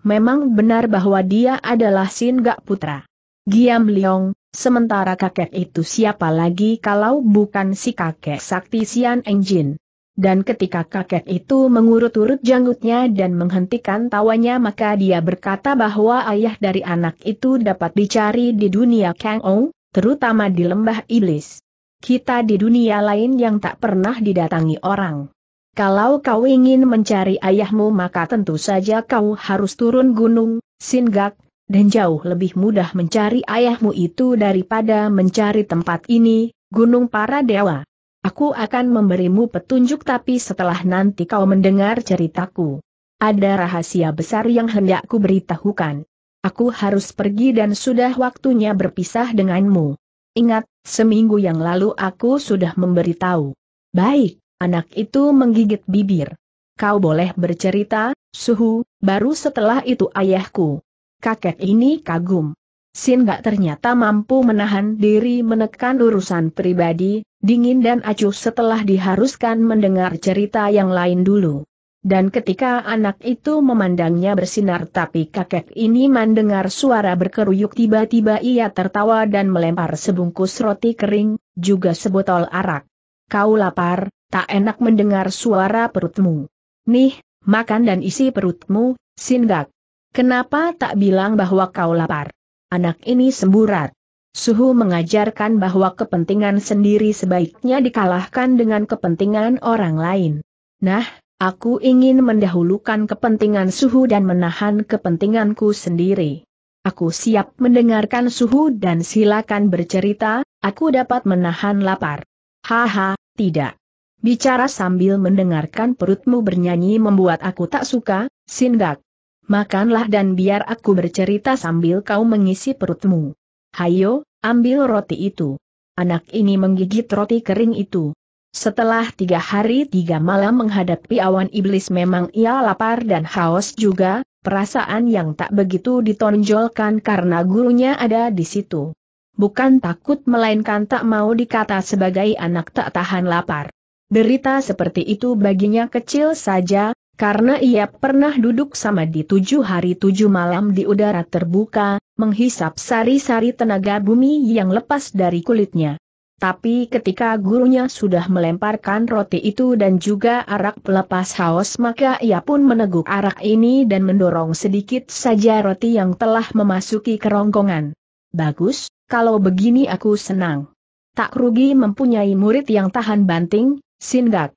Memang benar bahwa dia adalah Gak Putra. Giam Leong, sementara kakek itu siapa lagi kalau bukan si kakek sakti Sian Enjin. Dan ketika kakek itu mengurut-urut janggutnya dan menghentikan tawanya maka dia berkata bahwa ayah dari anak itu dapat dicari di dunia Kang Ong, terutama di lembah iblis. Kita di dunia lain yang tak pernah didatangi orang. Kalau kau ingin mencari ayahmu maka tentu saja kau harus turun gunung, Singgak, dan jauh lebih mudah mencari ayahmu itu daripada mencari tempat ini, Gunung Para Dewa. Aku akan memberimu petunjuk tapi setelah nanti kau mendengar ceritaku. Ada rahasia besar yang hendak ku beritahukan. Aku harus pergi dan sudah waktunya berpisah denganmu. Ingat, seminggu yang lalu aku sudah memberitahu. Baik, anak itu menggigit bibir. Kau boleh bercerita, Suhu, baru setelah itu ayahku kakek ini kagum. Sin gak ternyata mampu menahan diri menekan urusan pribadi, dingin dan acuh setelah diharuskan mendengar cerita yang lain dulu. Dan ketika anak itu memandangnya bersinar tapi kakek ini mendengar suara berkeruyuk tiba-tiba ia tertawa dan melempar sebungkus roti kering, juga sebotol arak. Kau lapar, tak enak mendengar suara perutmu. Nih, makan dan isi perutmu, Sin gak? Kenapa tak bilang bahwa kau lapar? Anak ini semburat. Suhu mengajarkan bahwa kepentingan sendiri sebaiknya dikalahkan dengan kepentingan orang lain. Nah, aku ingin mendahulukan kepentingan Suhu dan menahan kepentinganku sendiri. Aku siap mendengarkan Suhu dan silakan bercerita, aku dapat menahan lapar. Haha, tidak. Bicara sambil mendengarkan perutmu bernyanyi membuat aku tak suka, Sindak makanlah dan biar aku bercerita sambil kau mengisi perutmu. Hayo, ambil roti itu. Anak ini menggigit roti kering itu. Setelah tiga hari tiga malam menghadapi awan iblis memang ia lapar dan haus juga, perasaan yang tak begitu ditonjolkan karena gurunya ada di situ. Bukan takut melainkan tak mau dikata sebagai anak tak tahan lapar. Derita seperti itu baginya kecil saja, karena ia pernah duduk sama di tujuh hari tujuh malam di udara terbuka, menghisap sari-sari tenaga bumi yang lepas dari kulitnya. Tapi ketika gurunya sudah melemparkan roti itu dan juga arak pelepas haus maka ia pun meneguk arak ini dan mendorong sedikit saja roti yang telah memasuki kerongkongan. Bagus, kalau begini aku senang. Tak rugi mempunyai murid yang tahan banting, sindak.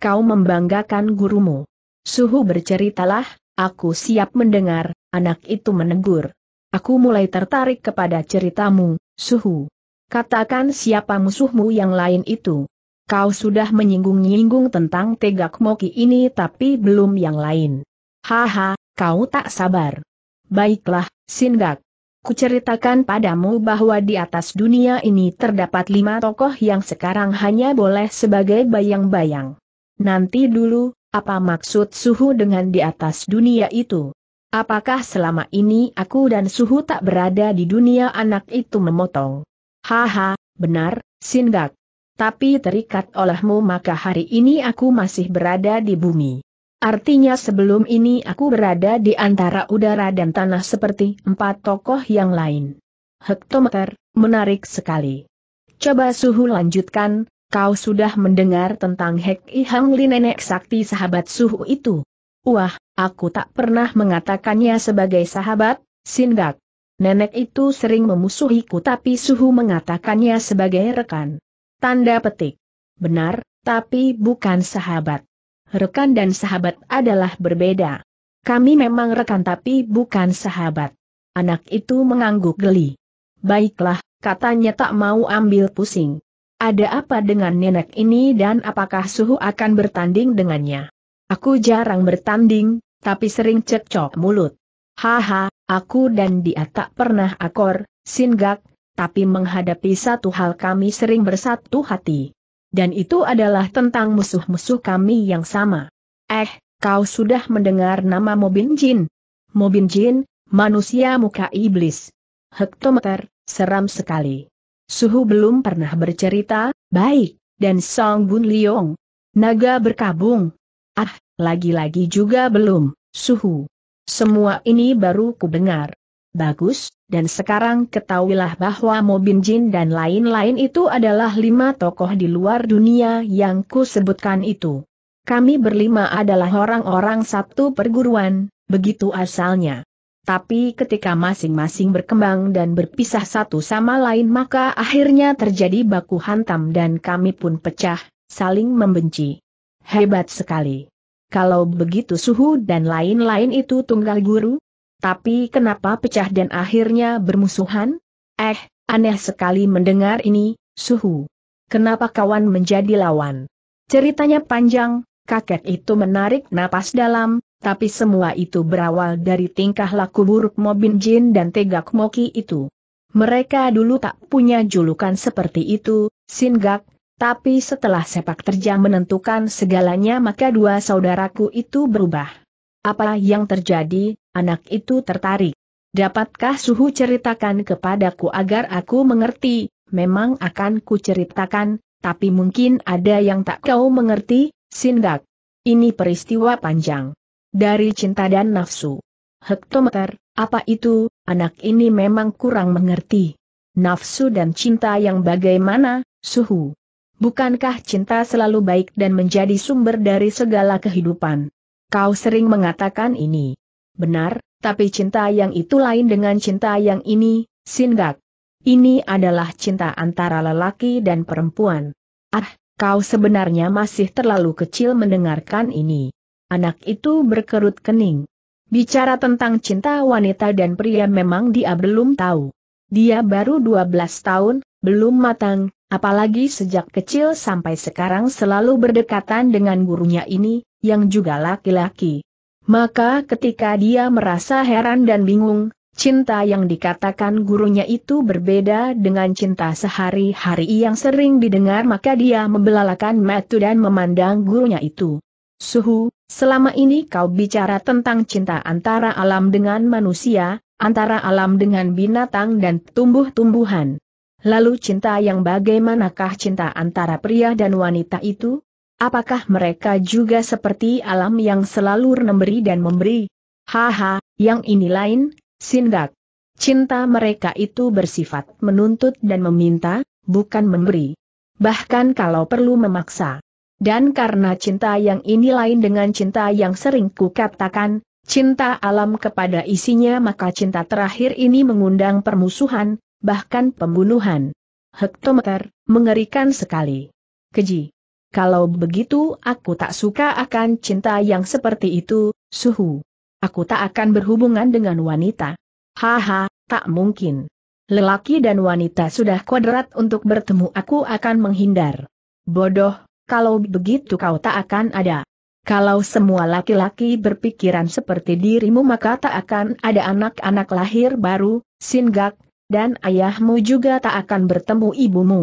Kau membanggakan gurumu. Suhu berceritalah, aku siap mendengar, anak itu menegur. Aku mulai tertarik kepada ceritamu, Suhu. Katakan siapa musuhmu yang lain itu. Kau sudah menyinggung-nyinggung tentang tegak moki ini tapi belum yang lain. Haha, kau tak sabar. Baiklah, Singak. Kuceritakan padamu bahwa di atas dunia ini terdapat lima tokoh yang sekarang hanya boleh sebagai bayang-bayang. Nanti dulu, apa maksud suhu dengan di atas dunia itu? Apakah selama ini aku dan suhu tak berada di dunia anak itu memotong? Haha, benar, Sindak. Tapi terikat olehmu maka hari ini aku masih berada di bumi. Artinya sebelum ini aku berada di antara udara dan tanah seperti empat tokoh yang lain. Hektometer, menarik sekali. Coba suhu lanjutkan, Kau sudah mendengar tentang Hek Ihang Li nenek sakti sahabat suhu itu. Wah, aku tak pernah mengatakannya sebagai sahabat, Sindak, Nenek itu sering memusuhiku tapi suhu mengatakannya sebagai rekan. Tanda petik. Benar, tapi bukan sahabat. Rekan dan sahabat adalah berbeda. Kami memang rekan tapi bukan sahabat. Anak itu mengangguk geli. Baiklah, katanya tak mau ambil pusing. Ada apa dengan nenek ini dan apakah suhu akan bertanding dengannya? Aku jarang bertanding, tapi sering cekcok mulut. Haha, aku dan dia tak pernah akor, singgak, tapi menghadapi satu hal kami sering bersatu hati. Dan itu adalah tentang musuh-musuh kami yang sama. Eh, kau sudah mendengar nama Mobin Jin? Mobin Jin, manusia muka iblis. Hektometer, seram sekali. Suhu belum pernah bercerita, baik, dan Song Bun Liong. Naga berkabung. Ah, lagi-lagi juga belum, Suhu. Semua ini baru ku dengar. Bagus, dan sekarang ketahuilah bahwa Mobin Jin dan lain-lain itu adalah lima tokoh di luar dunia yang ku sebutkan itu. Kami berlima adalah orang-orang satu perguruan, begitu asalnya. Tapi ketika masing-masing berkembang dan berpisah satu sama lain maka akhirnya terjadi baku hantam dan kami pun pecah, saling membenci. Hebat sekali. Kalau begitu suhu dan lain-lain itu tunggal guru? Tapi kenapa pecah dan akhirnya bermusuhan? Eh, aneh sekali mendengar ini, suhu. Kenapa kawan menjadi lawan? Ceritanya panjang, kakek itu menarik napas dalam, tapi semua itu berawal dari tingkah laku buruk Mobin Jin dan Tegak Moki itu. Mereka dulu tak punya julukan seperti itu, Singak, tapi setelah sepak terjang menentukan segalanya maka dua saudaraku itu berubah. Apa yang terjadi, anak itu tertarik. Dapatkah suhu ceritakan kepadaku agar aku mengerti, memang akan ku ceritakan, tapi mungkin ada yang tak kau mengerti, Sindak. Ini peristiwa panjang. Dari cinta dan nafsu. Hektometer, apa itu, anak ini memang kurang mengerti. Nafsu dan cinta yang bagaimana, suhu. Bukankah cinta selalu baik dan menjadi sumber dari segala kehidupan? Kau sering mengatakan ini. Benar, tapi cinta yang itu lain dengan cinta yang ini, Singak. Ini adalah cinta antara lelaki dan perempuan. Ah, kau sebenarnya masih terlalu kecil mendengarkan ini. Anak itu berkerut kening. Bicara tentang cinta wanita dan pria memang dia belum tahu. Dia baru 12 tahun, belum matang, apalagi sejak kecil sampai sekarang selalu berdekatan dengan gurunya ini, yang juga laki-laki. Maka ketika dia merasa heran dan bingung, Cinta yang dikatakan gurunya itu berbeda dengan cinta sehari-hari yang sering didengar maka dia membelalakan metu dan memandang gurunya itu. Suhu, selama ini kau bicara tentang cinta antara alam dengan manusia, antara alam dengan binatang dan tumbuh-tumbuhan. Lalu cinta yang bagaimanakah cinta antara pria dan wanita itu? Apakah mereka juga seperti alam yang selalu memberi dan memberi? Haha, yang ini lain, sindak. Cinta mereka itu bersifat menuntut dan meminta, bukan memberi. Bahkan kalau perlu memaksa. Dan karena cinta yang ini lain dengan cinta yang sering kukatakan, cinta alam kepada isinya maka cinta terakhir ini mengundang permusuhan, bahkan pembunuhan. Hektometer, mengerikan sekali. Keji. Kalau begitu aku tak suka akan cinta yang seperti itu, suhu. Aku tak akan berhubungan dengan wanita. Haha, tak mungkin. Lelaki dan wanita sudah kodrat untuk bertemu aku akan menghindar. Bodoh, kalau begitu kau tak akan ada. Kalau semua laki-laki berpikiran seperti dirimu maka tak akan ada anak-anak lahir baru, singgak, dan ayahmu juga tak akan bertemu ibumu.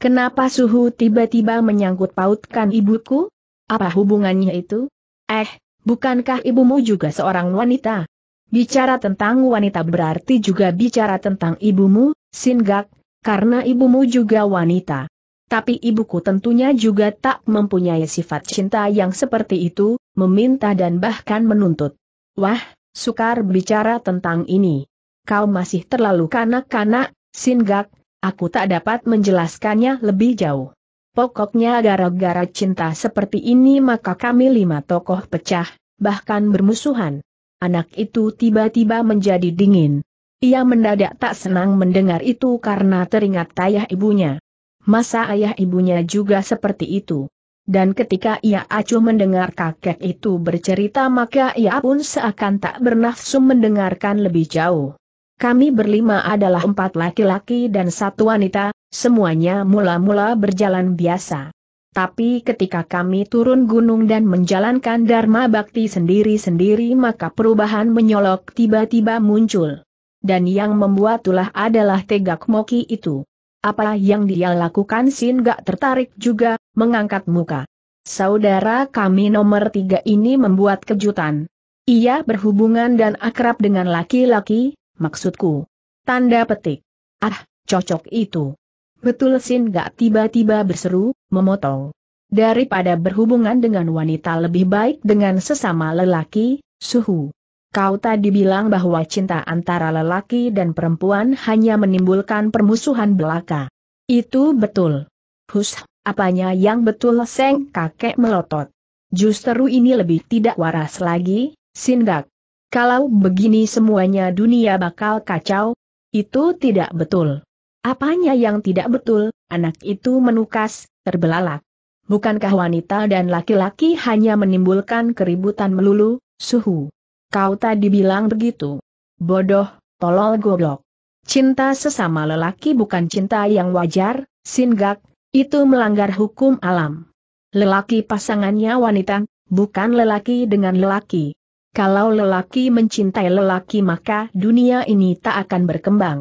Kenapa suhu tiba-tiba menyangkut pautkan ibuku? Apa hubungannya itu? Eh, bukankah ibumu juga seorang wanita? Bicara tentang wanita berarti juga bicara tentang ibumu, singgak, karena ibumu juga wanita. Tapi ibuku tentunya juga tak mempunyai sifat cinta yang seperti itu, meminta dan bahkan menuntut. Wah, sukar bicara tentang ini. Kau masih terlalu kanak-kanak, Singgak, aku tak dapat menjelaskannya lebih jauh. Pokoknya gara-gara cinta seperti ini maka kami lima tokoh pecah, bahkan bermusuhan. Anak itu tiba-tiba menjadi dingin. Ia mendadak tak senang mendengar itu karena teringat tayah ibunya masa ayah ibunya juga seperti itu. Dan ketika ia acuh mendengar kakek itu bercerita maka ia pun seakan tak bernafsu mendengarkan lebih jauh. Kami berlima adalah empat laki-laki dan satu wanita, semuanya mula-mula berjalan biasa. Tapi ketika kami turun gunung dan menjalankan Dharma Bakti sendiri-sendiri maka perubahan menyolok tiba-tiba muncul. Dan yang membuat tulah adalah tegak moki itu. Apa yang dia lakukan Sin gak tertarik juga, mengangkat muka. Saudara kami nomor tiga ini membuat kejutan. Ia berhubungan dan akrab dengan laki-laki, maksudku. Tanda petik. Ah, cocok itu. Betul Sin gak tiba-tiba berseru, memotong. Daripada berhubungan dengan wanita lebih baik dengan sesama lelaki, suhu. Kau tadi bilang bahwa cinta antara lelaki dan perempuan hanya menimbulkan permusuhan belaka. Itu betul. Hus, apanya yang betul seng kakek melotot. Justru ini lebih tidak waras lagi, Sindak. Kalau begini semuanya dunia bakal kacau, itu tidak betul. Apanya yang tidak betul, anak itu menukas, terbelalak. Bukankah wanita dan laki-laki hanya menimbulkan keributan melulu, suhu? Kau tadi bilang begitu. Bodoh, tolol goblok. Cinta sesama lelaki bukan cinta yang wajar, singgak, itu melanggar hukum alam. Lelaki pasangannya wanita, bukan lelaki dengan lelaki. Kalau lelaki mencintai lelaki maka dunia ini tak akan berkembang.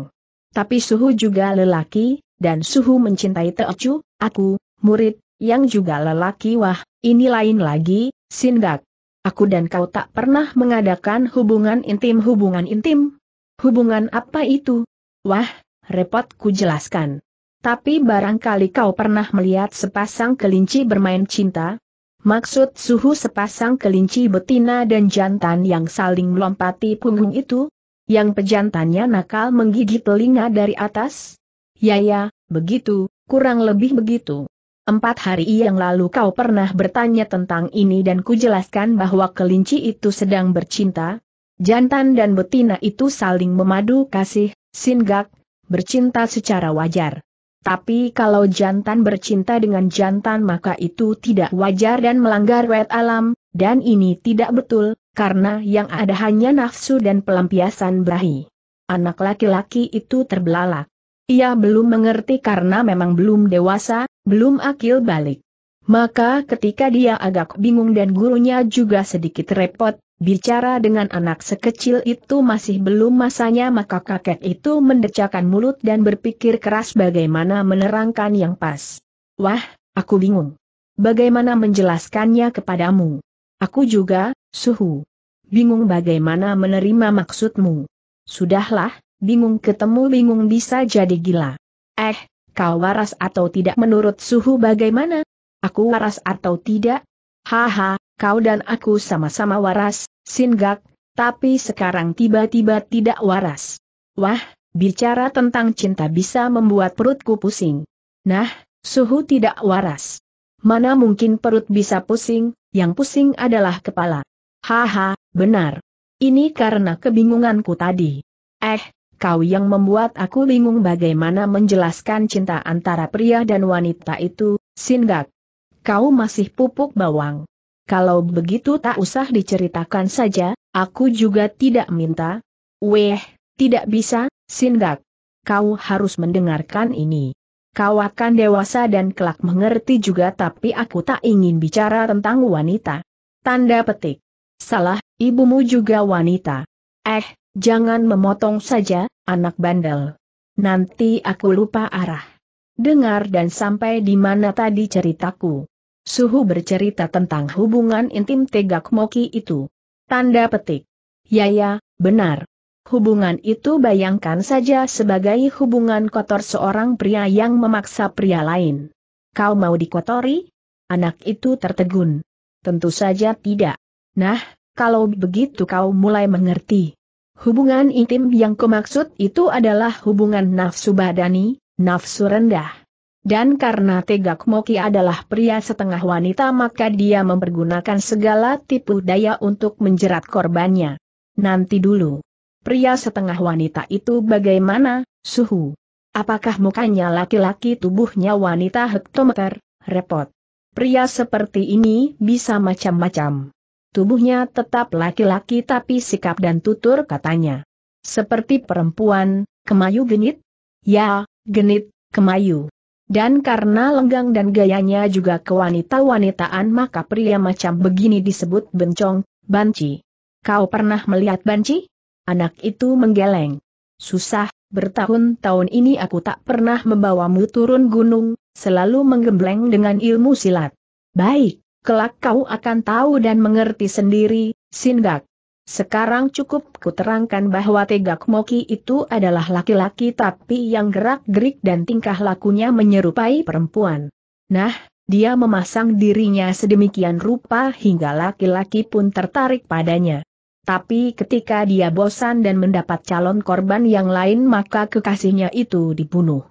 Tapi suhu juga lelaki, dan suhu mencintai Teocu, aku, murid, yang juga lelaki wah, ini lain lagi, singgak. Aku dan kau tak pernah mengadakan hubungan intim hubungan intim. Hubungan apa itu? Wah, repot ku jelaskan. Tapi barangkali kau pernah melihat sepasang kelinci bermain cinta? Maksud suhu sepasang kelinci betina dan jantan yang saling melompati punggung itu? Yang pejantannya nakal menggigit telinga dari atas? Ya ya, begitu, kurang lebih begitu. Empat hari yang lalu kau pernah bertanya tentang ini dan kujelaskan bahwa kelinci itu sedang bercinta. Jantan dan betina itu saling memadu kasih, singgak, bercinta secara wajar. Tapi kalau jantan bercinta dengan jantan maka itu tidak wajar dan melanggar wet alam, dan ini tidak betul, karena yang ada hanya nafsu dan pelampiasan berahi. Anak laki-laki itu terbelalak. Ia belum mengerti karena memang belum dewasa, belum akil balik. Maka ketika dia agak bingung dan gurunya juga sedikit repot, bicara dengan anak sekecil itu masih belum masanya maka kakek itu mendecakan mulut dan berpikir keras bagaimana menerangkan yang pas. Wah, aku bingung. Bagaimana menjelaskannya kepadamu? Aku juga, suhu. Bingung bagaimana menerima maksudmu. Sudahlah, bingung ketemu bingung bisa jadi gila. Eh, kau waras atau tidak menurut suhu bagaimana? Aku waras atau tidak? Haha, kau dan aku sama-sama waras, Singgak, tapi sekarang tiba-tiba tidak waras. Wah, bicara tentang cinta bisa membuat perutku pusing. Nah, suhu tidak waras. Mana mungkin perut bisa pusing, yang pusing adalah kepala. Haha, benar. Ini karena kebingunganku tadi. Eh, kau yang membuat aku bingung bagaimana menjelaskan cinta antara pria dan wanita itu, Singak. Kau masih pupuk bawang. Kalau begitu tak usah diceritakan saja, aku juga tidak minta. Weh, tidak bisa, Singak. Kau harus mendengarkan ini. Kau akan dewasa dan kelak mengerti juga tapi aku tak ingin bicara tentang wanita. Tanda petik. Salah, ibumu juga wanita. Eh, Jangan memotong saja, anak bandel. Nanti aku lupa arah. Dengar dan sampai di mana tadi ceritaku. Suhu bercerita tentang hubungan intim Tegak Moki itu. Tanda petik. Ya ya, benar. Hubungan itu bayangkan saja sebagai hubungan kotor seorang pria yang memaksa pria lain. Kau mau dikotori? Anak itu tertegun. Tentu saja tidak. Nah, kalau begitu kau mulai mengerti. Hubungan intim yang kumaksud itu adalah hubungan nafsu badani, nafsu rendah. Dan karena Tegak Moki adalah pria setengah wanita maka dia mempergunakan segala tipu daya untuk menjerat korbannya. Nanti dulu. Pria setengah wanita itu bagaimana, suhu? Apakah mukanya laki-laki tubuhnya wanita hektometer, repot? Pria seperti ini bisa macam-macam. Tubuhnya tetap laki-laki tapi sikap dan tutur katanya. Seperti perempuan, kemayu genit? Ya, genit, kemayu. Dan karena lenggang dan gayanya juga kewanita-wanitaan maka pria macam begini disebut bencong, banci. Kau pernah melihat banci? Anak itu menggeleng. Susah, bertahun-tahun ini aku tak pernah membawamu turun gunung, selalu menggembleng dengan ilmu silat. Baik, Kelak kau akan tahu dan mengerti sendiri, sindak. Sekarang cukup kuterangkan bahwa Tegak Moki itu adalah laki-laki tapi yang gerak-gerik dan tingkah lakunya menyerupai perempuan. Nah, dia memasang dirinya sedemikian rupa hingga laki-laki pun tertarik padanya. Tapi ketika dia bosan dan mendapat calon korban yang lain maka kekasihnya itu dibunuh.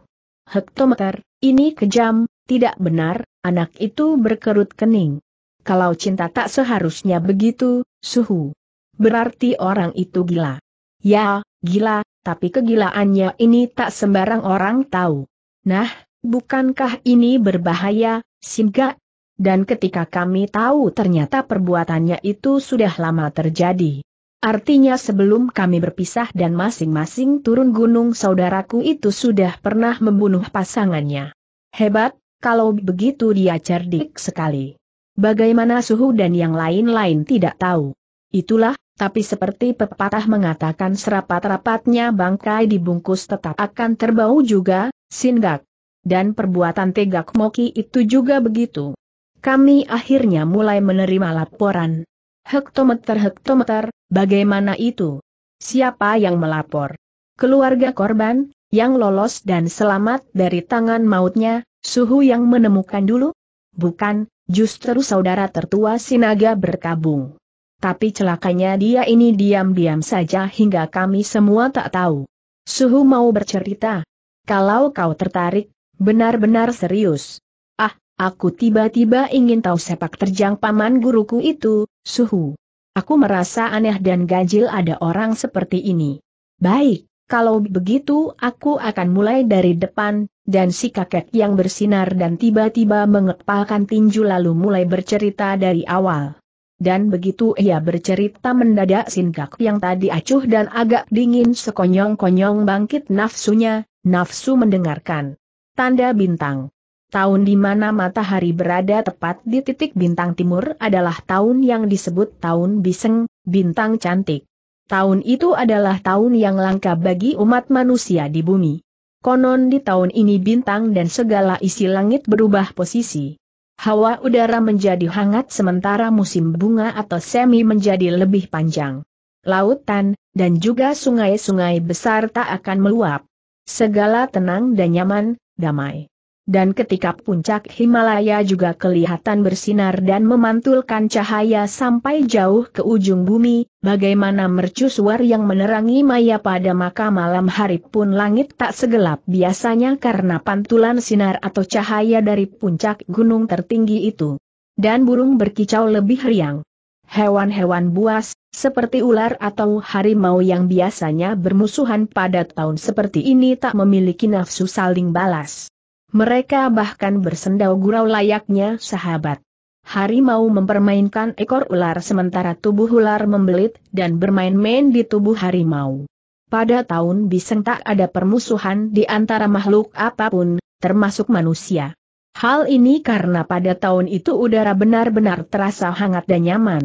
Hektometer, ini kejam, tidak benar, anak itu berkerut kening. Kalau cinta tak seharusnya begitu, suhu. Berarti orang itu gila. Ya, gila, tapi kegilaannya ini tak sembarang orang tahu. Nah, bukankah ini berbahaya, Singa? Dan ketika kami tahu ternyata perbuatannya itu sudah lama terjadi. Artinya sebelum kami berpisah dan masing-masing turun gunung saudaraku itu sudah pernah membunuh pasangannya. Hebat, kalau begitu dia cerdik sekali. Bagaimana suhu dan yang lain-lain tidak tahu. Itulah, tapi seperti pepatah mengatakan serapat-rapatnya bangkai dibungkus tetap akan terbau juga, singgak. Dan perbuatan tegak moki itu juga begitu. Kami akhirnya mulai menerima laporan. Hektometer-hektometer, bagaimana itu? Siapa yang melapor? Keluarga korban, yang lolos dan selamat dari tangan mautnya, suhu yang menemukan dulu? Bukan, Justru saudara tertua Sinaga berkabung. Tapi celakanya dia ini diam-diam saja hingga kami semua tak tahu. Suhu mau bercerita. Kalau kau tertarik, benar-benar serius. Ah, aku tiba-tiba ingin tahu sepak terjang paman guruku itu, Suhu. Aku merasa aneh dan ganjil ada orang seperti ini. Baik, kalau begitu aku akan mulai dari depan, dan si kakek yang bersinar dan tiba-tiba mengepalkan tinju lalu mulai bercerita dari awal. Dan begitu ia bercerita mendadak Sinkak yang tadi acuh dan agak dingin sekonyong-konyong bangkit nafsunya, nafsu mendengarkan. Tanda bintang. Tahun di mana matahari berada tepat di titik bintang timur adalah tahun yang disebut tahun biseng, bintang cantik. Tahun itu adalah tahun yang langka bagi umat manusia di bumi. Konon di tahun ini bintang dan segala isi langit berubah posisi. Hawa udara menjadi hangat sementara musim bunga atau semi menjadi lebih panjang. Lautan, dan juga sungai-sungai besar tak akan meluap. Segala tenang dan nyaman, damai. Dan ketika puncak Himalaya juga kelihatan bersinar dan memantulkan cahaya sampai jauh ke ujung bumi, Bagaimana mercusuar yang menerangi maya pada maka malam hari pun langit tak segelap biasanya karena pantulan sinar atau cahaya dari puncak gunung tertinggi itu. Dan burung berkicau lebih riang. Hewan-hewan buas, seperti ular atau harimau yang biasanya bermusuhan pada tahun seperti ini tak memiliki nafsu saling balas. Mereka bahkan bersendau gurau layaknya sahabat. Harimau mempermainkan ekor ular sementara tubuh ular membelit dan bermain-main di tubuh harimau. Pada tahun Biseng tak ada permusuhan di antara makhluk apapun, termasuk manusia. Hal ini karena pada tahun itu udara benar-benar terasa hangat dan nyaman.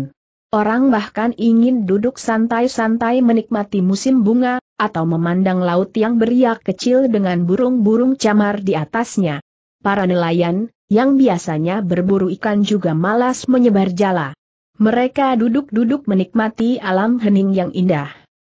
Orang bahkan ingin duduk santai-santai menikmati musim bunga, atau memandang laut yang beriak kecil dengan burung-burung camar di atasnya. Para nelayan, yang biasanya berburu ikan juga malas menyebar jala. Mereka duduk-duduk menikmati alam hening yang indah.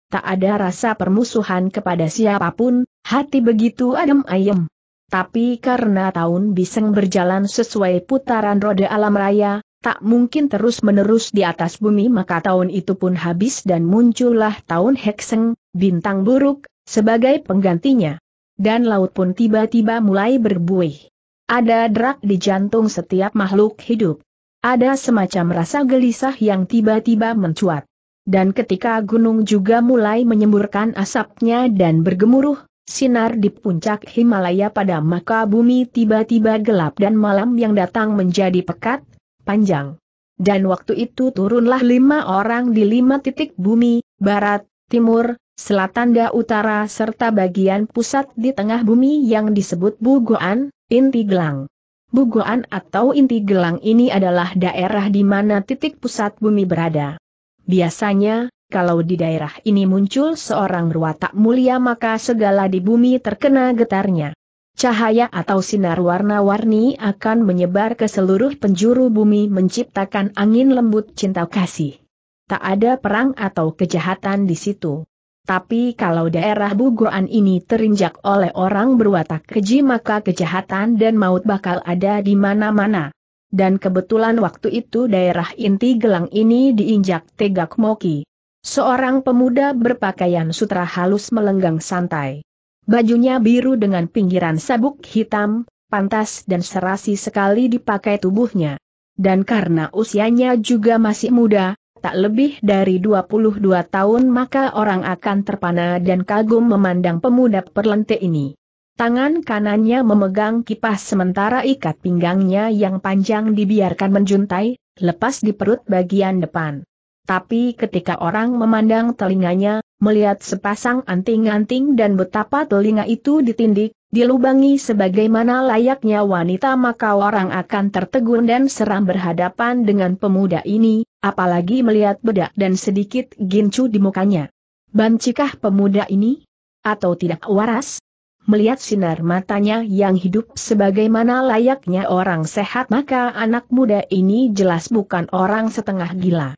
Tak ada rasa permusuhan kepada siapapun, hati begitu adem ayem. Tapi karena tahun biseng berjalan sesuai putaran roda alam raya, tak mungkin terus-menerus di atas bumi maka tahun itu pun habis dan muncullah tahun Hekseng, bintang buruk, sebagai penggantinya. Dan laut pun tiba-tiba mulai berbuih. Ada derak di jantung setiap makhluk hidup. Ada semacam rasa gelisah yang tiba-tiba mencuat. Dan ketika gunung juga mulai menyemburkan asapnya dan bergemuruh, sinar di puncak Himalaya pada maka bumi tiba-tiba gelap dan malam yang datang menjadi pekat, panjang. Dan waktu itu turunlah lima orang di lima titik bumi, barat, timur, selatan dan utara serta bagian pusat di tengah bumi yang disebut Bugoan, Inti Gelang. Buguan atau inti gelang ini adalah daerah di mana titik pusat bumi berada. Biasanya, kalau di daerah ini muncul seorang berwatak mulia maka segala di bumi terkena getarnya. Cahaya atau sinar warna-warni akan menyebar ke seluruh penjuru bumi menciptakan angin lembut cinta kasih. Tak ada perang atau kejahatan di situ. Tapi kalau daerah Bugoan ini terinjak oleh orang berwatak keji maka kejahatan dan maut bakal ada di mana-mana. Dan kebetulan waktu itu daerah inti gelang ini diinjak Tegak Moki. Seorang pemuda berpakaian sutra halus melenggang santai. Bajunya biru dengan pinggiran sabuk hitam, pantas dan serasi sekali dipakai tubuhnya. Dan karena usianya juga masih muda, tak lebih dari 22 tahun maka orang akan terpana dan kagum memandang pemuda perlente ini. Tangan kanannya memegang kipas sementara ikat pinggangnya yang panjang dibiarkan menjuntai, lepas di perut bagian depan. Tapi ketika orang memandang telinganya, melihat sepasang anting-anting dan betapa telinga itu ditindik, dilubangi sebagaimana layaknya wanita maka orang akan tertegun dan seram berhadapan dengan pemuda ini, apalagi melihat bedak dan sedikit gincu di mukanya. Bancikah pemuda ini? Atau tidak waras? Melihat sinar matanya yang hidup sebagaimana layaknya orang sehat maka anak muda ini jelas bukan orang setengah gila.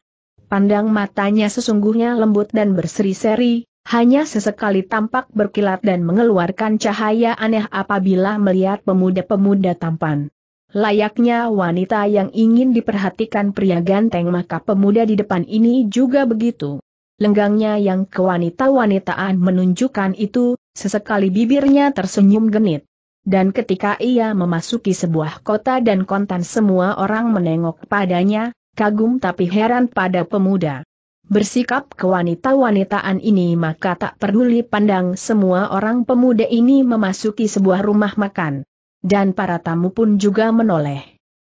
Pandang matanya sesungguhnya lembut dan berseri-seri, hanya sesekali tampak berkilat dan mengeluarkan cahaya aneh apabila melihat pemuda-pemuda tampan. Layaknya wanita yang ingin diperhatikan pria ganteng maka pemuda di depan ini juga begitu. Lenggangnya yang kewanita-wanitaan menunjukkan itu, sesekali bibirnya tersenyum genit. Dan ketika ia memasuki sebuah kota dan kontan semua orang menengok padanya, kagum tapi heran pada pemuda. Bersikap ke wanita wanitaan ini maka tak peduli pandang semua orang pemuda ini memasuki sebuah rumah makan. Dan para tamu pun juga menoleh.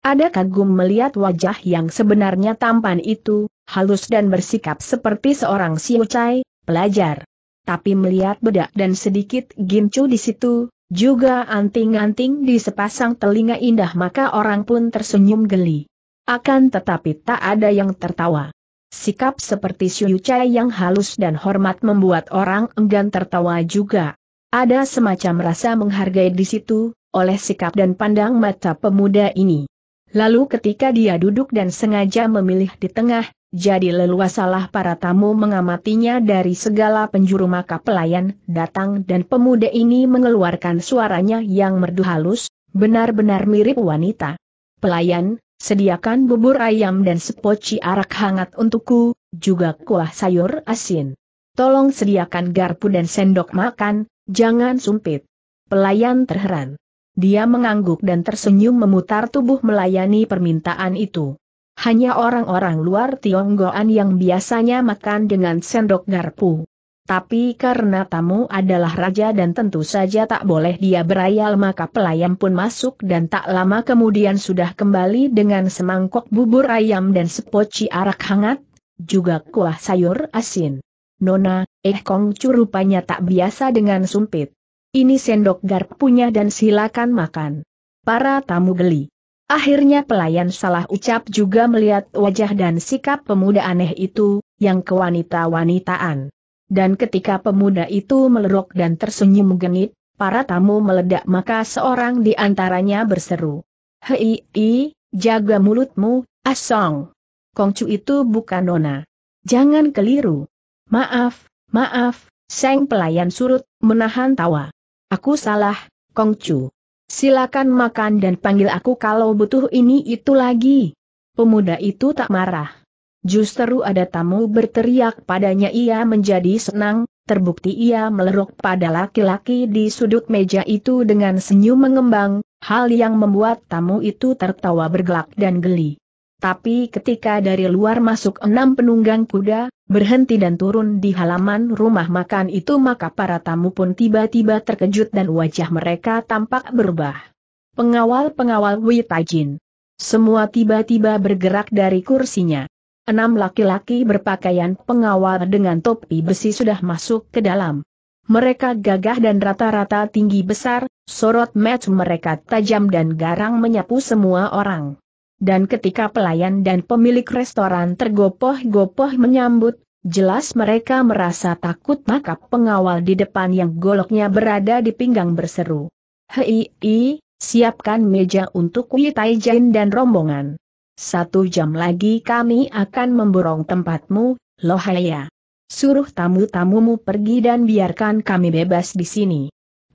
Ada kagum melihat wajah yang sebenarnya tampan itu, halus dan bersikap seperti seorang siucai, pelajar. Tapi melihat bedak dan sedikit gincu di situ, juga anting-anting di sepasang telinga indah maka orang pun tersenyum geli. Akan tetapi tak ada yang tertawa. Sikap seperti Xu Chai yang halus dan hormat membuat orang enggan tertawa juga. Ada semacam rasa menghargai di situ, oleh sikap dan pandang mata pemuda ini. Lalu ketika dia duduk dan sengaja memilih di tengah, jadi leluasalah para tamu mengamatinya dari segala penjuru maka pelayan datang dan pemuda ini mengeluarkan suaranya yang merdu halus, benar-benar mirip wanita. Pelayan, Sediakan bubur ayam dan sepoci arak hangat untukku, juga kuah sayur asin. Tolong sediakan garpu dan sendok makan, jangan sumpit. Pelayan terheran. Dia mengangguk dan tersenyum memutar tubuh melayani permintaan itu. Hanya orang-orang luar Tionggoan yang biasanya makan dengan sendok garpu. Tapi karena tamu adalah raja dan tentu saja tak boleh dia berayal maka pelayan pun masuk dan tak lama kemudian sudah kembali dengan semangkok bubur ayam dan sepoci arak hangat, juga kuah sayur asin. Nona, eh kong rupanya tak biasa dengan sumpit. Ini sendok garp punya dan silakan makan. Para tamu geli. Akhirnya pelayan salah ucap juga melihat wajah dan sikap pemuda aneh itu, yang kewanita-wanitaan. Dan ketika pemuda itu melerok dan tersenyum genit, para tamu meledak maka seorang di antaranya berseru. Hei, i, jaga mulutmu, asong. Kongcu itu bukan nona. Jangan keliru. Maaf, maaf, seng pelayan surut, menahan tawa. Aku salah, Kongcu. Silakan makan dan panggil aku kalau butuh ini itu lagi. Pemuda itu tak marah. Justru ada tamu berteriak padanya ia menjadi senang, terbukti ia melerok pada laki-laki di sudut meja itu dengan senyum mengembang, hal yang membuat tamu itu tertawa bergelak dan geli. Tapi ketika dari luar masuk enam penunggang kuda, berhenti dan turun di halaman rumah makan itu maka para tamu pun tiba-tiba terkejut dan wajah mereka tampak berubah. Pengawal-pengawal Tajin. Semua tiba-tiba bergerak dari kursinya. Enam laki-laki berpakaian pengawal dengan topi besi sudah masuk ke dalam. Mereka gagah dan rata-rata tinggi besar, sorot match mereka tajam dan garang menyapu semua orang. Dan ketika pelayan dan pemilik restoran tergopoh-gopoh menyambut, jelas mereka merasa takut maka pengawal di depan yang goloknya berada di pinggang berseru. Hei, siapkan meja untuk Wei Taijin dan rombongan satu jam lagi kami akan memborong tempatmu, Lohaya. Suruh tamu-tamumu pergi dan biarkan kami bebas di sini.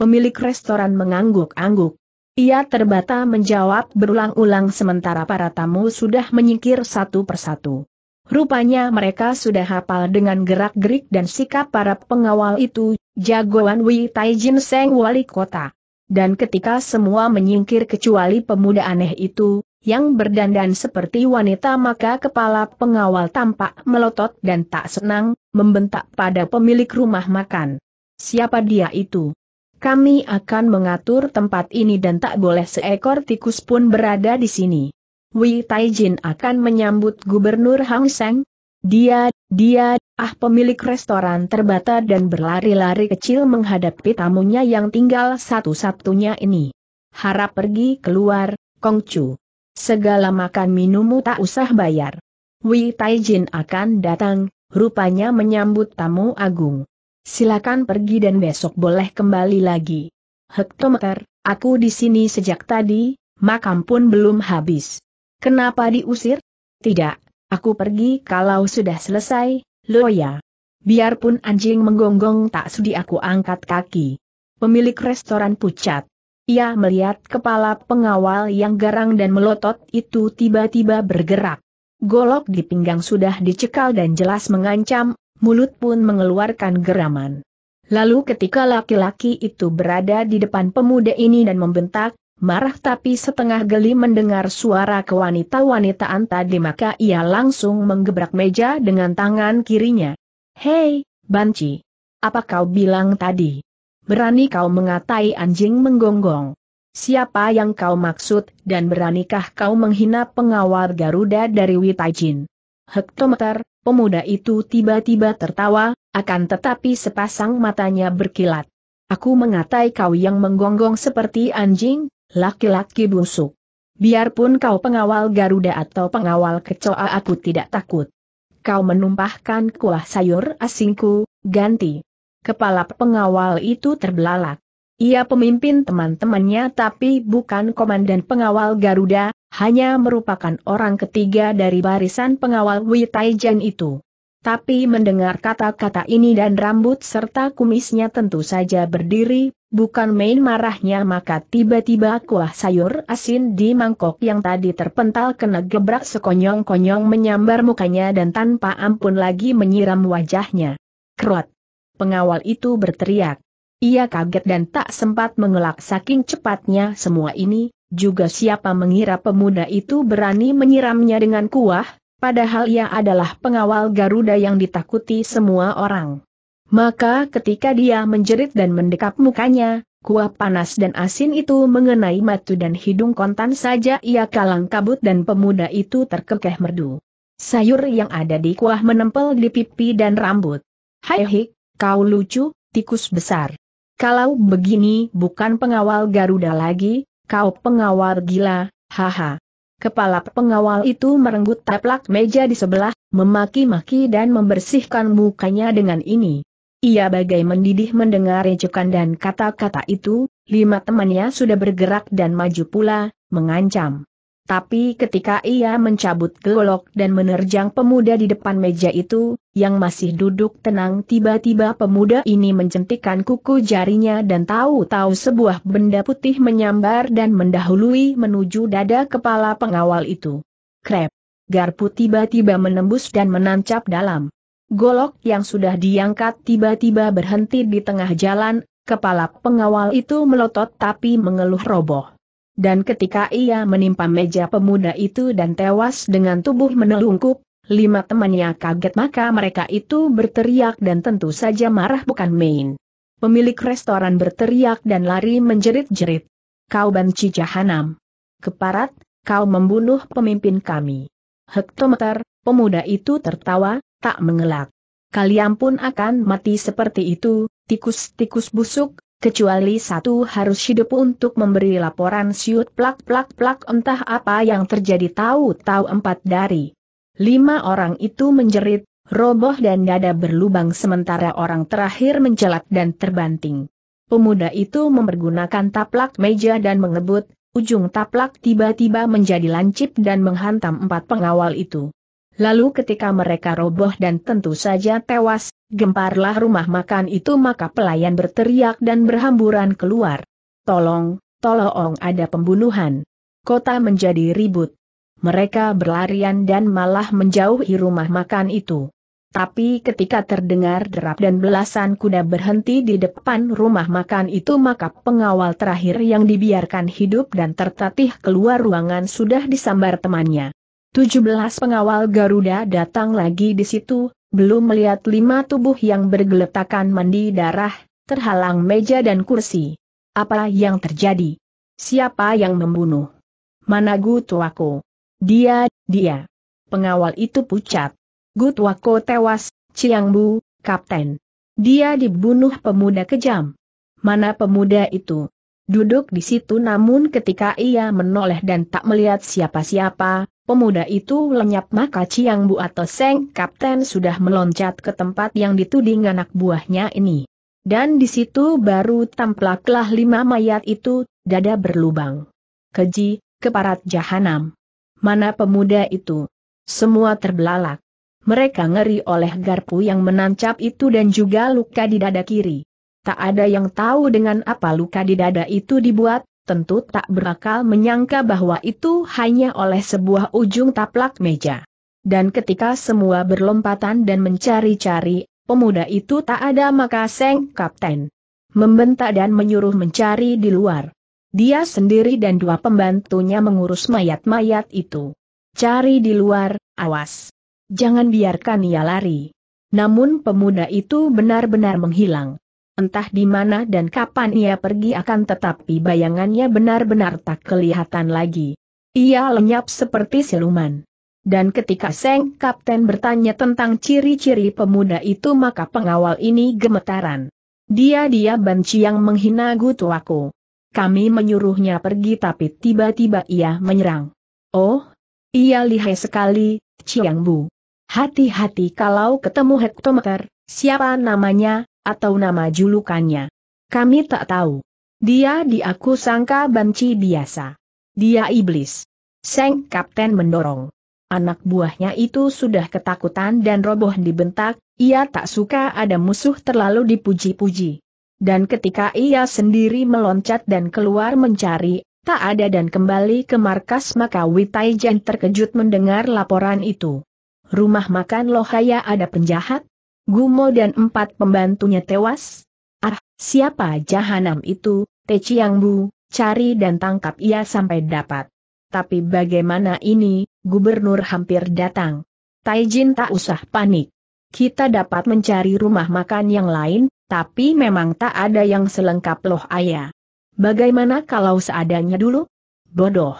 Pemilik restoran mengangguk-angguk. Ia terbata menjawab berulang-ulang sementara para tamu sudah menyingkir satu persatu. Rupanya mereka sudah hafal dengan gerak-gerik dan sikap para pengawal itu, jagoan Wei Taijin Seng wali kota. Dan ketika semua menyingkir kecuali pemuda aneh itu, yang berdandan seperti wanita maka kepala pengawal tampak melotot dan tak senang, membentak pada pemilik rumah makan. Siapa dia itu? Kami akan mengatur tempat ini dan tak boleh seekor tikus pun berada di sini. Wei Taijin akan menyambut Gubernur Hang Seng. Dia, dia, ah pemilik restoran terbata dan berlari-lari kecil menghadapi tamunya yang tinggal satu-satunya ini. Harap pergi keluar, Kong Chu. Segala makan minummu tak usah bayar. Wei Taijin akan datang, rupanya menyambut tamu agung. Silakan pergi dan besok boleh kembali lagi. Hektometer, aku di sini sejak tadi, makam pun belum habis. Kenapa diusir? Tidak, aku pergi kalau sudah selesai, ya? Biarpun anjing menggonggong tak sudi aku angkat kaki. Pemilik restoran pucat. Ia melihat kepala pengawal yang garang dan melotot itu tiba-tiba bergerak. Golok di pinggang sudah dicekal dan jelas mengancam, mulut pun mengeluarkan geraman. Lalu ketika laki-laki itu berada di depan pemuda ini dan membentak, marah tapi setengah geli mendengar suara kewanita-wanitaan tadi maka ia langsung menggebrak meja dengan tangan kirinya. Hei, Banci! Apa kau bilang tadi? berani kau mengatai anjing menggonggong. Siapa yang kau maksud, dan beranikah kau menghina pengawal Garuda dari Witajin? Hektometer, pemuda itu tiba-tiba tertawa, akan tetapi sepasang matanya berkilat. Aku mengatai kau yang menggonggong seperti anjing, laki-laki busuk. Biarpun kau pengawal Garuda atau pengawal kecoa aku tidak takut. Kau menumpahkan kuah sayur asingku, ganti. Kepala pengawal itu terbelalak. Ia pemimpin teman-temannya tapi bukan komandan pengawal Garuda, hanya merupakan orang ketiga dari barisan pengawal Witaijan itu. Tapi mendengar kata-kata ini dan rambut serta kumisnya tentu saja berdiri, bukan main marahnya maka tiba-tiba kuah sayur asin di mangkok yang tadi terpental kena gebrak sekonyong-konyong menyambar mukanya dan tanpa ampun lagi menyiram wajahnya. Krot! Pengawal itu berteriak. Ia kaget dan tak sempat mengelak saking cepatnya semua ini, juga siapa mengira pemuda itu berani menyiramnya dengan kuah, padahal ia adalah pengawal Garuda yang ditakuti semua orang. Maka ketika dia menjerit dan mendekap mukanya, kuah panas dan asin itu mengenai matu dan hidung kontan saja ia kalang kabut dan pemuda itu terkekeh merdu. Sayur yang ada di kuah menempel di pipi dan rambut. Hai hik, kau lucu, tikus besar. Kalau begini bukan pengawal Garuda lagi, kau pengawal gila, haha. Kepala pengawal itu merenggut taplak meja di sebelah, memaki-maki dan membersihkan mukanya dengan ini. Ia bagai mendidih mendengar ejekan dan kata-kata itu, lima temannya sudah bergerak dan maju pula, mengancam. Tapi ketika ia mencabut golok dan menerjang pemuda di depan meja itu, yang masih duduk tenang tiba-tiba pemuda ini menjentikan kuku jarinya dan tahu-tahu sebuah benda putih menyambar dan mendahului menuju dada kepala pengawal itu. Krep! Garpu tiba-tiba menembus dan menancap dalam. Golok yang sudah diangkat tiba-tiba berhenti di tengah jalan, kepala pengawal itu melotot tapi mengeluh roboh dan ketika ia menimpa meja pemuda itu dan tewas dengan tubuh menelungkup, lima temannya kaget maka mereka itu berteriak dan tentu saja marah bukan main. Pemilik restoran berteriak dan lari menjerit-jerit. Kau banci jahanam. Keparat, kau membunuh pemimpin kami. Hektometer, pemuda itu tertawa, tak mengelak. Kalian pun akan mati seperti itu, tikus-tikus busuk, Kecuali satu harus hidup untuk memberi laporan siut plak-plak-plak entah apa yang terjadi tahu-tahu empat dari. Lima orang itu menjerit, roboh dan dada berlubang sementara orang terakhir mencelat dan terbanting. Pemuda itu mempergunakan taplak meja dan mengebut, ujung taplak tiba-tiba menjadi lancip dan menghantam empat pengawal itu. Lalu ketika mereka roboh dan tentu saja tewas, gemparlah rumah makan itu maka pelayan berteriak dan berhamburan keluar. Tolong, tolong ada pembunuhan. Kota menjadi ribut. Mereka berlarian dan malah menjauhi rumah makan itu. Tapi ketika terdengar derap dan belasan kuda berhenti di depan rumah makan itu maka pengawal terakhir yang dibiarkan hidup dan tertatih keluar ruangan sudah disambar temannya. 17 pengawal Garuda datang lagi di situ, belum melihat lima tubuh yang bergeletakan mandi darah, terhalang meja dan kursi. Apa yang terjadi? Siapa yang membunuh? Mana Gutuako? Dia, dia. Pengawal itu pucat. Gutuako tewas, Chiang Bu, Kapten. Dia dibunuh pemuda kejam. Mana pemuda itu? Duduk di situ namun ketika ia menoleh dan tak melihat siapa-siapa, Pemuda itu lenyap maka ciang Bu atau Seng Kapten sudah meloncat ke tempat yang dituding anak buahnya ini. Dan di situ baru tampaklah lima mayat itu, dada berlubang. Keji, keparat jahanam. Mana pemuda itu? Semua terbelalak. Mereka ngeri oleh garpu yang menancap itu dan juga luka di dada kiri. Tak ada yang tahu dengan apa luka di dada itu dibuat, tentu tak berakal menyangka bahwa itu hanya oleh sebuah ujung taplak meja. Dan ketika semua berlompatan dan mencari-cari, pemuda itu tak ada maka Seng Kapten membentak dan menyuruh mencari di luar. Dia sendiri dan dua pembantunya mengurus mayat-mayat itu. Cari di luar, awas. Jangan biarkan ia lari. Namun pemuda itu benar-benar menghilang. Entah di mana dan kapan ia pergi akan tetapi bayangannya benar-benar tak kelihatan lagi. Ia lenyap seperti siluman. Dan ketika Seng Kapten bertanya tentang ciri-ciri pemuda itu maka pengawal ini gemetaran. Dia-dia banci yang menghina gutuaku. Kami menyuruhnya pergi tapi tiba-tiba ia menyerang. Oh, ia lihai sekali, Chiang Bu. Hati-hati kalau ketemu hektometer, siapa namanya, atau nama julukannya. Kami tak tahu. Dia diaku sangka banci biasa. Dia iblis. Seng kapten mendorong. Anak buahnya itu sudah ketakutan dan roboh dibentak, ia tak suka ada musuh terlalu dipuji-puji. Dan ketika ia sendiri meloncat dan keluar mencari, tak ada dan kembali ke markas maka Witai terkejut mendengar laporan itu. Rumah makan Lohaya ada penjahat, Gumo dan empat pembantunya tewas? Ah, siapa jahanam itu, Te Chiang Bu, cari dan tangkap ia sampai dapat. Tapi bagaimana ini, gubernur hampir datang. Taijin tak usah panik. Kita dapat mencari rumah makan yang lain, tapi memang tak ada yang selengkap loh ayah. Bagaimana kalau seadanya dulu? Bodoh.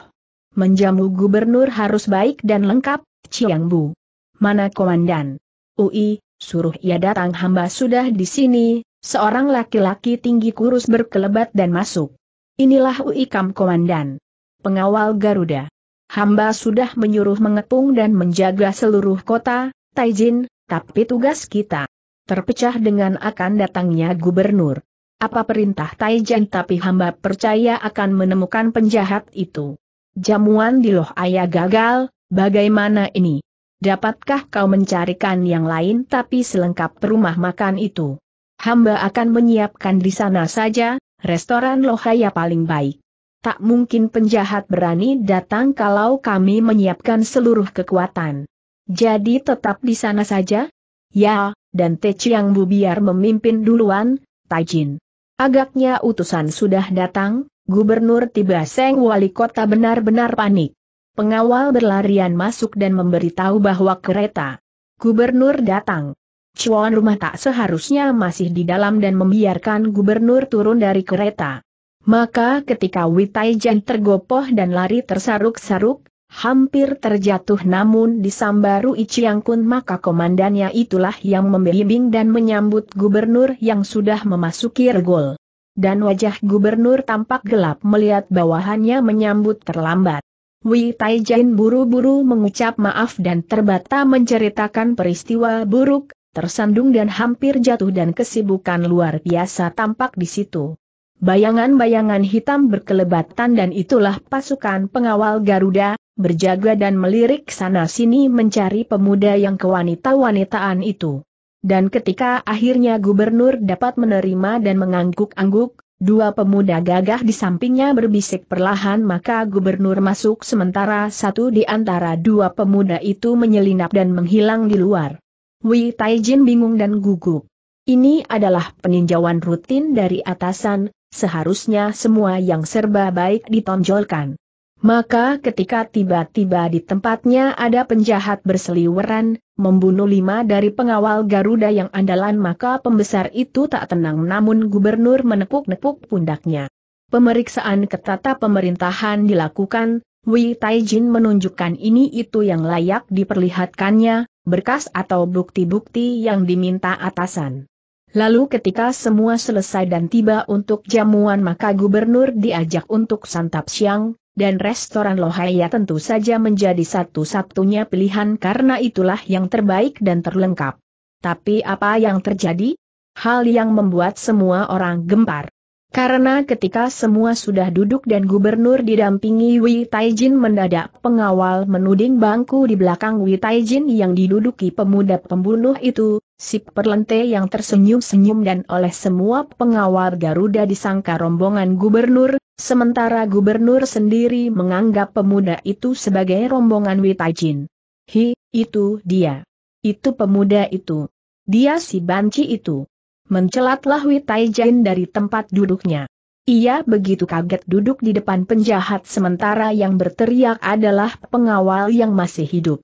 Menjamu gubernur harus baik dan lengkap, Ciang Bu. Mana komandan? UI, Suruh ia datang hamba sudah di sini, seorang laki-laki tinggi kurus berkelebat dan masuk. Inilah Uikam Komandan. Pengawal Garuda. Hamba sudah menyuruh mengepung dan menjaga seluruh kota, Taijin, tapi tugas kita terpecah dengan akan datangnya gubernur. Apa perintah Taijin tapi hamba percaya akan menemukan penjahat itu. Jamuan di Loh Ayah gagal, bagaimana ini? Dapatkah kau mencarikan yang lain tapi selengkap rumah makan itu? Hamba akan menyiapkan di sana saja, restoran lohaya paling baik. Tak mungkin penjahat berani datang kalau kami menyiapkan seluruh kekuatan. Jadi tetap di sana saja? Ya, dan Te Chiang Bu biar memimpin duluan, Tajin. Agaknya utusan sudah datang, Gubernur Tiba Seng Wali Kota benar-benar panik. Pengawal berlarian masuk dan memberitahu bahwa kereta gubernur datang. Cuan rumah tak seharusnya masih di dalam dan membiarkan gubernur turun dari kereta. Maka ketika Witaijan tergopoh dan lari tersaruk-saruk, hampir terjatuh namun disambaru Iciangkun maka komandannya itulah yang membimbing dan menyambut gubernur yang sudah memasuki regol. Dan wajah gubernur tampak gelap melihat bawahannya menyambut terlambat. Wei Taijin buru-buru mengucap maaf dan terbata menceritakan peristiwa buruk, tersandung dan hampir jatuh dan kesibukan luar biasa tampak di situ. Bayangan-bayangan hitam berkelebatan dan itulah pasukan pengawal Garuda, berjaga dan melirik sana-sini mencari pemuda yang kewanita-wanitaan itu. Dan ketika akhirnya gubernur dapat menerima dan mengangguk-angguk, Dua pemuda gagah di sampingnya berbisik perlahan maka gubernur masuk sementara satu di antara dua pemuda itu menyelinap dan menghilang di luar. Wei Taijin bingung dan gugup. Ini adalah peninjauan rutin dari atasan, seharusnya semua yang serba baik ditonjolkan. Maka ketika tiba-tiba di tempatnya ada penjahat berseliweran, membunuh lima dari pengawal Garuda yang andalan maka pembesar itu tak tenang namun gubernur menepuk-nepuk pundaknya. Pemeriksaan ketata pemerintahan dilakukan, Wei Taijin menunjukkan ini itu yang layak diperlihatkannya, berkas atau bukti-bukti yang diminta atasan. Lalu ketika semua selesai dan tiba untuk jamuan maka gubernur diajak untuk santap siang, dan restoran Lohaya tentu saja menjadi satu-satunya pilihan karena itulah yang terbaik dan terlengkap. Tapi apa yang terjadi? Hal yang membuat semua orang gempar. Karena ketika semua sudah duduk dan gubernur didampingi Wei Taijin mendadak pengawal menuding bangku di belakang Wei Taijin yang diduduki pemuda pembunuh itu, si perlente yang tersenyum-senyum dan oleh semua pengawal Garuda disangka rombongan gubernur, Sementara gubernur sendiri menganggap pemuda itu sebagai rombongan Witajin. Hi, itu dia. Itu pemuda itu. Dia si banci itu. Mencelatlah Witajin dari tempat duduknya. Ia begitu kaget duduk di depan penjahat sementara yang berteriak adalah pengawal yang masih hidup.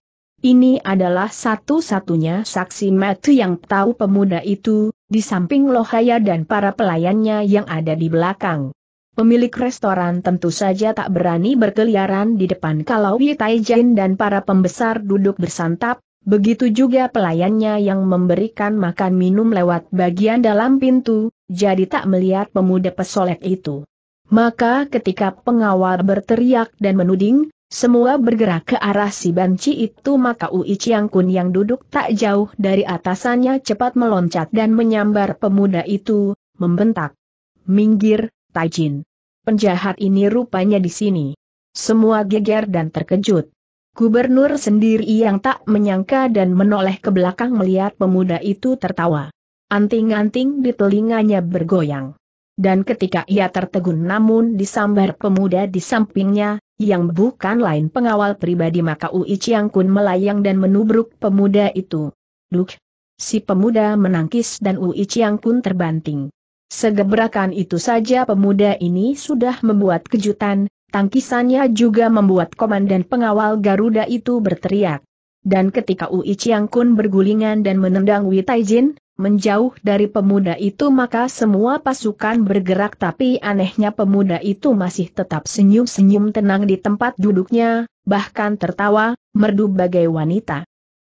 Ini adalah satu-satunya saksi mati yang tahu pemuda itu, di samping Lohaya dan para pelayannya yang ada di belakang. Pemilik restoran tentu saja tak berani berkeliaran di depan kalau Yi Taijin dan para pembesar duduk bersantap, begitu juga pelayannya yang memberikan makan minum lewat bagian dalam pintu, jadi tak melihat pemuda pesolek itu. Maka ketika pengawal berteriak dan menuding, semua bergerak ke arah si banci itu maka Ui Chiang Kun yang duduk tak jauh dari atasannya cepat meloncat dan menyambar pemuda itu, membentak. Minggir, Taijin. Penjahat ini rupanya di sini. Semua geger dan terkejut. Gubernur sendiri yang tak menyangka dan menoleh ke belakang melihat pemuda itu tertawa. Anting-anting di telinganya bergoyang. Dan ketika ia tertegun namun disambar pemuda di sampingnya, yang bukan lain pengawal pribadi maka Ui Chiang Kun melayang dan menubruk pemuda itu. Duk! Si pemuda menangkis dan Ui Chiang Kun terbanting. Segebrakan itu saja pemuda ini sudah membuat kejutan, tangkisannya juga membuat komandan pengawal Garuda itu berteriak. Dan ketika Ui Chiang Kun bergulingan dan menendang Wei Taijin, menjauh dari pemuda itu maka semua pasukan bergerak tapi anehnya pemuda itu masih tetap senyum-senyum tenang di tempat duduknya, bahkan tertawa, merdu bagai wanita.